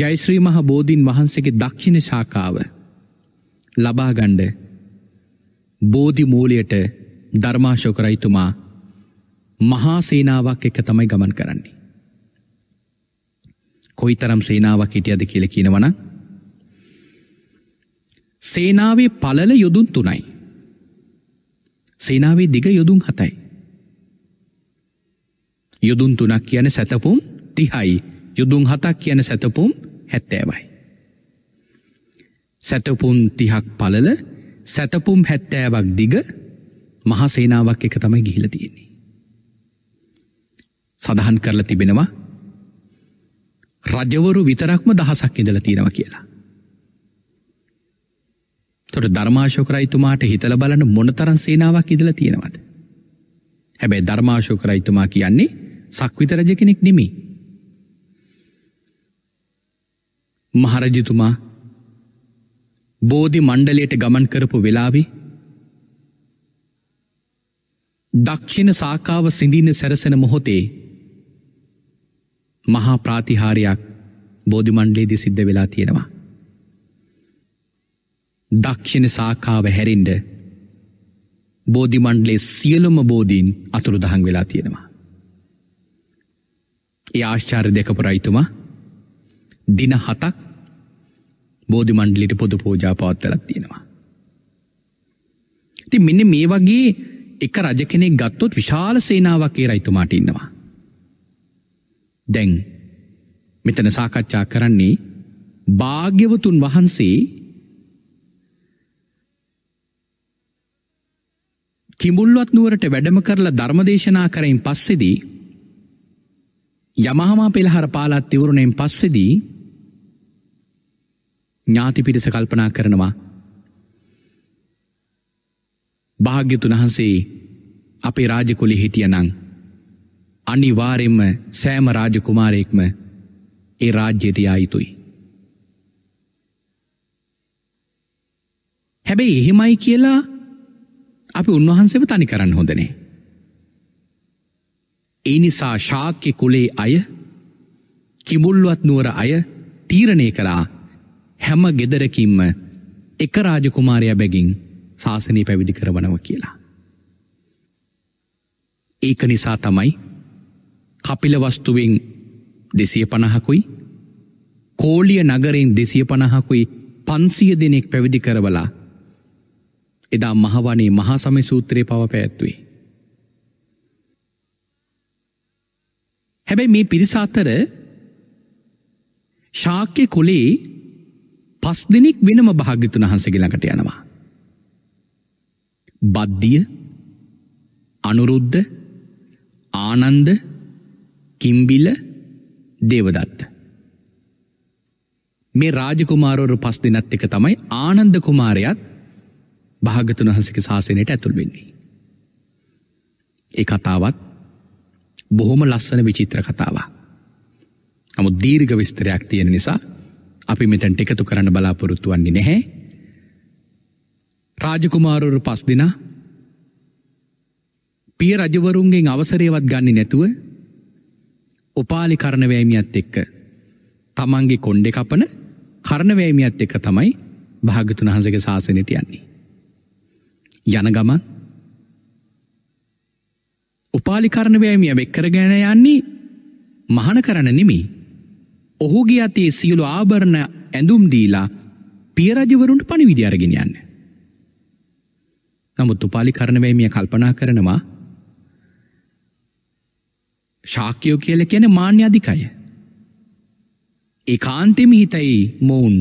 ජයිශ්‍රී මහ බෝධීන් වහන්සේගේ දක්ෂිණ ශාකාව ලබාගණ්ඩ බෝධි මූලියට ධර්මාශෝක රයිතුමා මහා සේනාවක් එක තමයි ගමන් කරන්නේ. කොයි තරම් සේනාවක් හිටියද කියල කියනවන සේනාවේ පලල යුදුන් තුනයි. සේනාවේ දිග යුදුන් හතයි. යුදුන් තුනක් කියන සැතපුම් තිහයි යුදුන් හතක් කියන සැතපුම් හැත්තෑවයි. සැතපුම් තිහක් පලල සැතපුම් හැත්තෑවක් දිග මහසේනාවක් එක තමයි ගිහිල තියෙන්නේ. සඳහන් කරලා තිබෙනවා රජවරු විතරක්ම දහසක් ඉඳල තියෙනව කියලා. තොට ධර්මාශෝකරයිතුමාට හිතල බලන මොනතරන් සේනාවක් ඉදල තියෙනවද. හැබැයි ධර්මාශෝකරයිතුමා කියන්නේ සක්විත රජ කෙනෙක් නෙමි. මහරජතුමා බෝධි මණ්ඩලයට ගමන් කරපු වෙලාවේ දක්ෂිණ සාකාව සිඳීන සැරසෙන මොහොතේ මහා ප්‍රාතිහාරයක් බෝධිමණ්ඩලේදි සිද්ධ වෙලා තියෙනවා. දක්ෂිණ සාකාව හැරින්ඩ බෝධිමණ්ඩලේ සියලුම බෝධීන් අතුරු දහන් වෙලා තියෙනවා. ඒ ආශ්චාර දෙකපුරයිතුමා දින හතක් බෝධිමණ්ඩලිට පොදු පෝජා පවත්වලත් තියෙනවා. ති මෙන්න මේ වගේ එක රජ කෙනෙක් ගත්තොත් විශාල සේනාවකේ රයිතුමාට ඉන්නවා. දැන් මෙතන සාකච්ඡා කරන්නේ භාග්‍යවතුන් වහන්සේ කිඹුල්වත් නුවරට වැඩම කරලා ධර්මදේශනා කරයින් පස්සෙදී යමහමා පෙළහර පාලත් තිවරුණයෙන් පස්සෙදී ඥාති පිරිස කල්පනා කරනවා භාග්‍යතුන් වහන්සේ අපේ රාජකුලි හිටියනං අනිවාරෙන්ම සෑම රාජකුමාරයෙක්ම ඒ රාජ්‍යයට යායුතුයි. හැබැයි එහෙමයි කියලා අපි උන්වහන්සේව තනි කරන්න හොඳනේ. ඒ නිසා ශාක්‍ය කුලේ අය කිමුල්ලුවත් නුවර අය තීරණය කරා හැම ගෙදරකින්ම එක රාජකුමාරයා බැගින් ශාසනය පැවිදි කරවනව කියලා. ඒක නිසා තමයි කපිලවස්තුවෙන් දෙසිය පණහකුයි කෝලිය නගරෙන් දෙසිය පණහකුයි පන්සිය දෙනෙක් පැවිදි කරවලා එදා මහවනේ මහා සමය සූත්‍රය පව පැඇත්වේ. හැබැයි මේ පිරිස අතර ශාක්‍ය කොලේ පස් දෙනෙක් වෙනම භාග්‍යතුන් වහන්සගෙලකට යනවා. බද්ධිය අනුරුද්ධ ආනන්ද කිම්බිල දේවදත්ත. මේ රාජකුමාරෝරු පස් දෙනත් එක තමයි ආනන්ද කුමාරයත් භාගතුන් වහන්සක ශාසනයට ඇතුල් වෙන්නේ. ඒ කතාවත් බොහොම ලස්සන විචිත්‍ර කතාවා. නමුත් දීර්ග විස්තරයක් තියෙන නිසා අපි මෙතැන්ට එකතු කරන්න බලාපොරොත්තු වන්නේ නැහැ. රාජකුමාරුරු පස් දෙනා පිය රජවරුන්ගෙන් අවසරයවත් ගන්නේ නැතුව උපාලි කරණවෑමියත් එක්ක තමන්ගේ කොන්්ඩෙ කපන කරණවෑමියත් එක්ක තමයි භාගතුන් වහන්සගේ ශාසනයට යන්නේ. යන ගම උපාලි කරණවෑමිය වෙක්කර ගැන යන්නේ මහන කරන නෙමේ ඔහුගේ අතේ සියලු ආභරණ ඇඳුම් දීලා පියරජවරුන්ට පණිවිඩි අරගෙන යන්න. නමුත් උපාලි කරණවෑමිය කල්පනා කරනවා ශාක්‍යයෝ කියල කියන මාන්‍ය අධිකය. ඒ කාන්තෙම හිතයි මොවුන්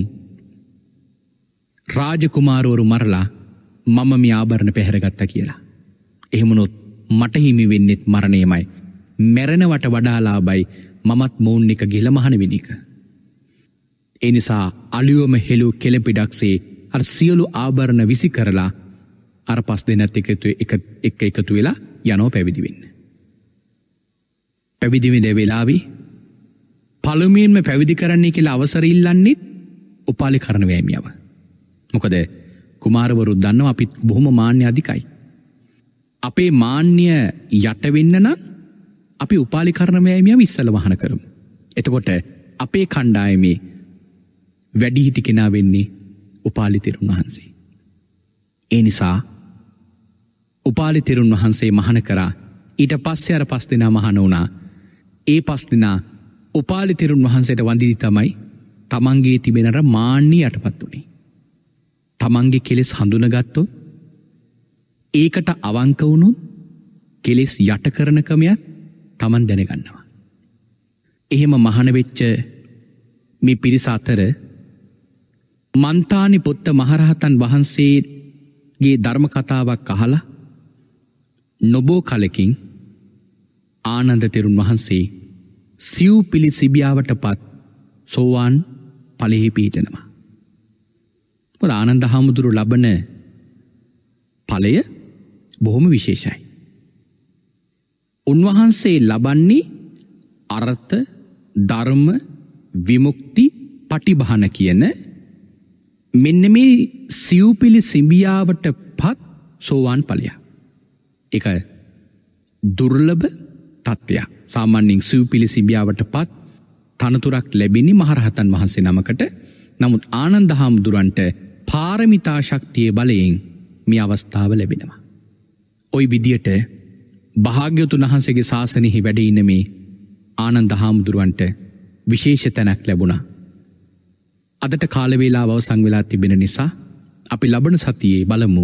රාජකුමාරුවරු මරලා මම මේ ආභරණ පැහැරගත්ත කියලා. එහෙමනොත් මටහිමි වෙන්නෙත් මරණයමයි. මැරණවට වඩාලාබයි මමත් මොවුන් එක ගෙලමහන වෙනික. එනිසා අලියුවම හෙලු කෙලපිඩක්සේ අර සියලු ආභරණ විසි කරලා අර පස් දෙනත් එකතු එක එකතු වෙලා යනෝ පැවිදිවෙන්න. පැවිදිවෙද වෙලාවී පළමයෙන්ම පැවිදි කරන්නේ කියලා අවසරඉල්ලන්නේ උපාලි කරනවෑමියාව. මොකද කුමාරවරු දන්නව අපිත් බොහොම මාන්‍ය අධිකයි. අපේ මාන්‍ය යටවෙන්න නම් අපි උපාලි කරණවෑමිය විස්සල වහන කරම්. එතකොට අපේ කණ්ඩායමේ වැඩිහිටි කෙනා වෙන්නේ උපාලිතෙරුන් වහන්සේ. ඒ නිසා උපාලිතෙරුන් වහන්සේ මහන කරා ඊට පස්සෙ අර පස් දෙනා මහන වුණා ඒ පස්දිනා උපාලිතෙරුන් වහන්සේට වඳී තමයි තමන්ගේ තිබෙනට මාන්‍යී යටපත් වුණේ. තමන්ගේ කෙලෙස් හඳුනගත්තො ඒකට අවංක වුණු කෙලෙස් යටකරනකමයක් තමන් දැනගන්නවා. එහෙම මහනවෙච්ච මේ පිරිස අතර මන්තානි පොත්ත මහරහතන් වහන්සේගේ ධර්ම කතාවක් අහලා නොබෝ කලකින් ආනන්ද තෙරුන් වහන්සේ සිව් පිළි සිබියාවට පත් සෝවාන් පලෙහි පීටනවා. ො ආනන්ද හාමුදුරු ලබන පලය බොහොම විශේෂයි. උන්වහන්සේ ලබන්නේ අරත්ත ධර්ම විමුක්ති පටිභාන කියන මෙන්න මේ සිව්පිලි සිඹියාවට පත් සෝවාන් පලයා. එක දුර්ලභ තත්ත්වයක් සාමන්‍යින් සූ පිළි සිබියාවට පත් තනතුරක් ලැබිණි මහරහතන් වහන්සේ නමකට නමුත් ආනන්ද හාමුදුරන්ට පාරමිතා ශක්තිය බලයෙන් මේ අවස්ථාව ලැබෙනවා. ඔයි විදියට භාග්‍යතුන් වහන්සේගේ ශාසනයෙහි වැඩ ඉන්න මේ ආනන්ද හාමුදුරුවන්ට විශේෂ තැනක් ලැබුණා. අදට කාලවේලාව අවසන් වෙලා තිබෙන නිසා අපි ලබන සතියේ බලමු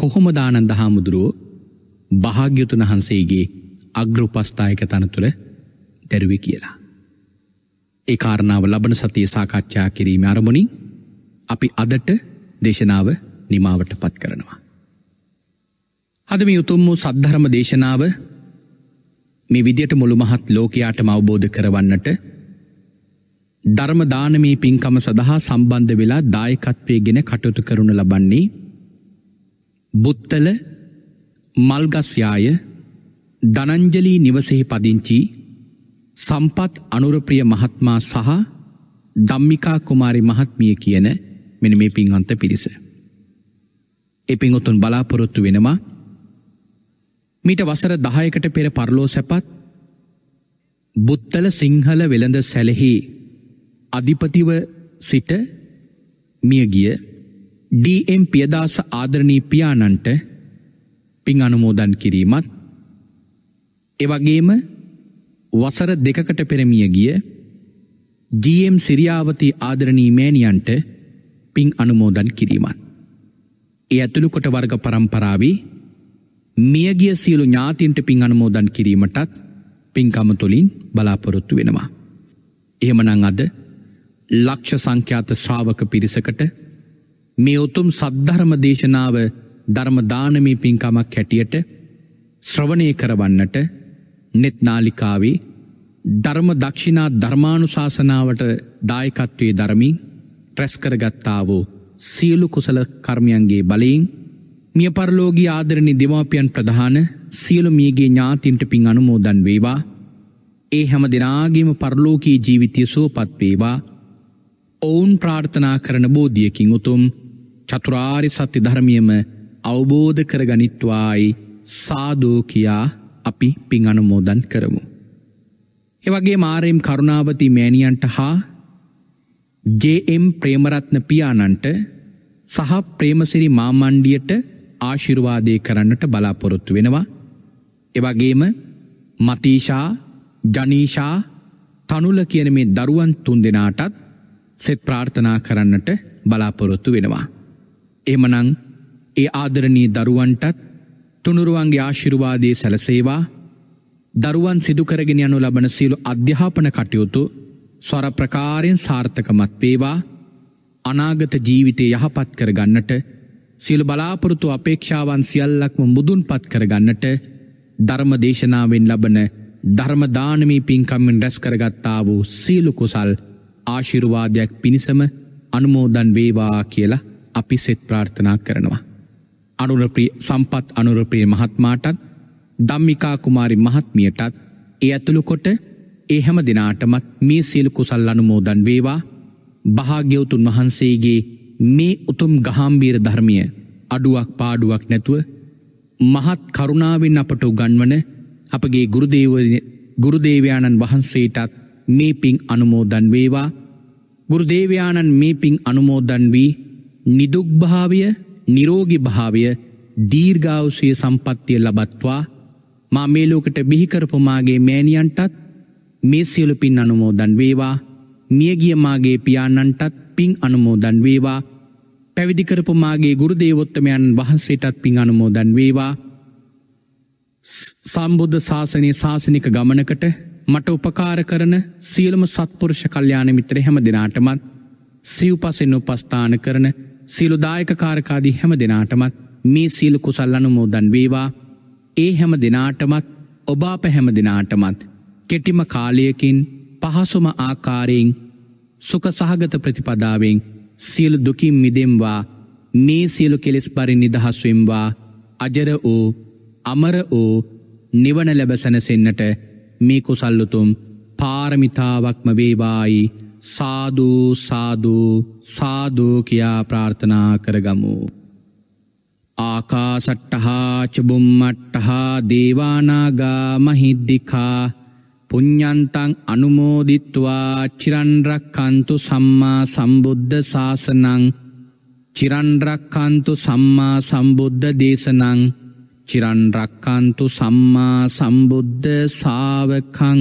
කොහොමද ආනන්ද හාමුදුරුවෝ භාග්‍යතුන් වහන්සේගේ අග්‍රඋපස්ථායක තනතුළ දැරුවේ කියලා. ඒ කාරණාව ලබන සතිය සාකච්ඡා කිරීම අරමුණින් අපි අදට දේශනාව නිමාවට පත් කරනවා. අදම යුතුම් වූ සද්ධරම දේශනාව මේ විදියට මුළුමහත් ලෝකයාටම අවබෝධ කරවන්නට ධර්මදානමී පින්කම සඳහා සම්බන්ධ වෙලා දායකත්වය ගෙන කටයුතු කරනු ලබන්නේ බුත්තල මල්ගස්යාය දනංජලී නිවසෙහි පදිංචි සම්පත් අනුරප්‍රිය මහත්මා සහ දම්මිකා කුමාරි මහත්මිය කියන මෙන මේ පින්වන්ත පිරිස. එපිංඔතුන් බලාපොරොත්තු වෙනවා මීට වසර දහයකට පෙර පරලෝ සැපත් බුත්තල සිංහල වෙළඳ සැලෙහි අධිපතිව සිට මියගිය ඩම් පියදාස ආදරණී පියාණන්ට පින් අනුමෝදන් කිරීමත් එවගේම වසර දෙකකට පෙරමිය ගිය ජම් සිරියාවති ආදරණී මෑණියන්ට පින් අනුමෝදන් කිරීමත්. ඒ ඇතුළු කොට වර්ග පරම්පරාවී මියගිය සියලු ඥාතින්ට පින් අනුමෝදන් කිරීමටත් පින්කම තුළින් බලාපොරොත්තු වෙනවා. එහෙමනං අද ලක්ෂ සංඛ්‍යාත ශ්‍රාවක පිරිසකට මේ උතුම් සද්ධර්ම දේශනාව ධර්මදානමී පින්කමක් හැටියට ශ්‍රවණය කරවන්නට නෙත්නාලිකාවේ ධර්ම දක්ෂිනා ධර්මාණු ශාසනාවට දායකත්වයේ දරමින් ප්‍රැස්කරගත්තාවෝ සියලු කුසල කර්මයන්ගේ බලයෙන් මිය පරලෝගී ආදරණි දෙමාපියන් ප්‍රධාන සියලු මියගේ ඥාතින්ට පින් අනුමෝදන් වේවා ඒ හැම දෙනාගේම පරලෝකී ජීවිතය සුවපත් වේවා ඔවුන් ප්‍රාර්ථනා කරන බෝධියකින් උතුම් චතුරාරි සත්‍ය ධර්මියම අවබෝධ කරගනිත්වායි සාදෝ කියා අපි පින් අනුමෝදන් කරමු. එවගේ මාරයම් කරුණාවති මෑණියන්ට හා ජම් ප්‍රේමරත්න පියාණන්ට සහ ප්‍රේමසිරි මාමණ්ඩියට ආශිර්වාදය කරන්නට බලාපොරොත්තු වෙනවා. එවගේම මතීෂා ජනීෂා තනුල කියන මේ දරුවන් තුන් දෙනාටත් සෙත් ප්‍රාර්ථනා කරන්නට බලාපොරොත්තු වෙනවා. එමනං ඒ ආදරණී දරුවන්ටත් තුනුරුවන්ගේ ආශිරුවාදයේ සැලසේවා දරුවන් සිදුකරගෙන යනු ලබන සියලු අධ්‍යාපන කටයුතු ස්වර ප්‍රකාරයෙන් සාර්ථකමත් වේවා අනාගත ජීවිතය යහපත් කරගන්නට සියලු බලාපොරොතු අපේක්ෂාවන් සියල්ලක්ම මුදුන්පත් කරගන්නට ධර්ම දේශනාවෙන් ලබන ධර්මදානමී පින්කම්මෙන් රැස් කරගත්තා වූ සියලු කුසල් ආශිරුවාදයක් පිණිසම අනුමෝදන් වේවා කියලා අපි සෙත් ප්‍රාර්ථනා කරනවා. අනුරප්‍රිය සම්පත් අනුරප්‍රිය මහත්මාටත් දම්මිකා කුමාරි මහත්මියටත් ඒ ඇතුළු කොට ඒ හැම දෙනාටමත් මේ සියලු කුසල් අනුමෝදන් වේවා භාග්‍යවතුන් වහන්සේගේ මේ උතුම් ගහම්බීර ධර්මය අඩුවක් පාඩුවක් නැතුව මහත් කරුණාවෙන් අපට උගන්වන අපගේ ගුරුදේවයාණන් වහන්සේටත් මේ පින් අනුමෝදන් වේවා ගුරුදේවයාණන් මේ පින් අනුමෝදන් වී නිදුක්භාවය නිරෝගි භාවය දීර්ඝාවසය සම්පත්තිය ලබත්වා මා මේලෝකට බිහිකරපුමාගේ මෑණියන්ටත් මේ සියලු පින් අනුමෝදන් වේවා මියගියමාගේ පියාණන්ටත් පින් අනුමෝදන් වේවා පැවිදිකරපුමාගේ ගුරුදේවොත්තමයන් වහන්සේටත් පින් අනුමෝදන් වේවා සම්බුද්ධ ශාසනය ශාසනික ගමනකට මට උපකාර කරන සියලම සත්පුරුෂ කල්්‍යාන මිත්‍ර හැම දෙනාටමත් සිව්පසෙන් උපස්ථාන කරන සියලු දායක කාරකාදී හැම දෙනාටමත් මේ සීලු කුසල්ලනු මෝදන් වේවා ඒ හැම දෙනාටමත් ඔබාප හැම දෙනාටමත් කෙටිම කාලයකින් පහසුම ආකාරයෙන් සුක සහගත ප්‍රතිපදාවෙන් සියලු දුකින් මිදෙම්වා මේ සියලු කෙලෙස් පරි නිදහස්වෙම්වා අජර වූ අමර වූ නිවන ලැබසැනසෙන්න්නට මේ කුසල්ලුතුම් පාරමිතාවක්ම වේවායි සාධූ සාධූ සාධූ කියා ප්‍රාර්ථනා කරගමු. ආකාසට්ටහා චබුම්මට්ටහා දේවානාගා මහිද්දිකා පුඤ්ඥන්තං අනුමෝදිත්වා චිරන්රක්කන්තු සම්මා සම්බුද්ධ සාසනං චිරන්රක්කන්තු සම්මා සම්බුද්ධ දේශනං චිරන්රක්කන්තු සම්මා සම්බුද්ධ සාාවකං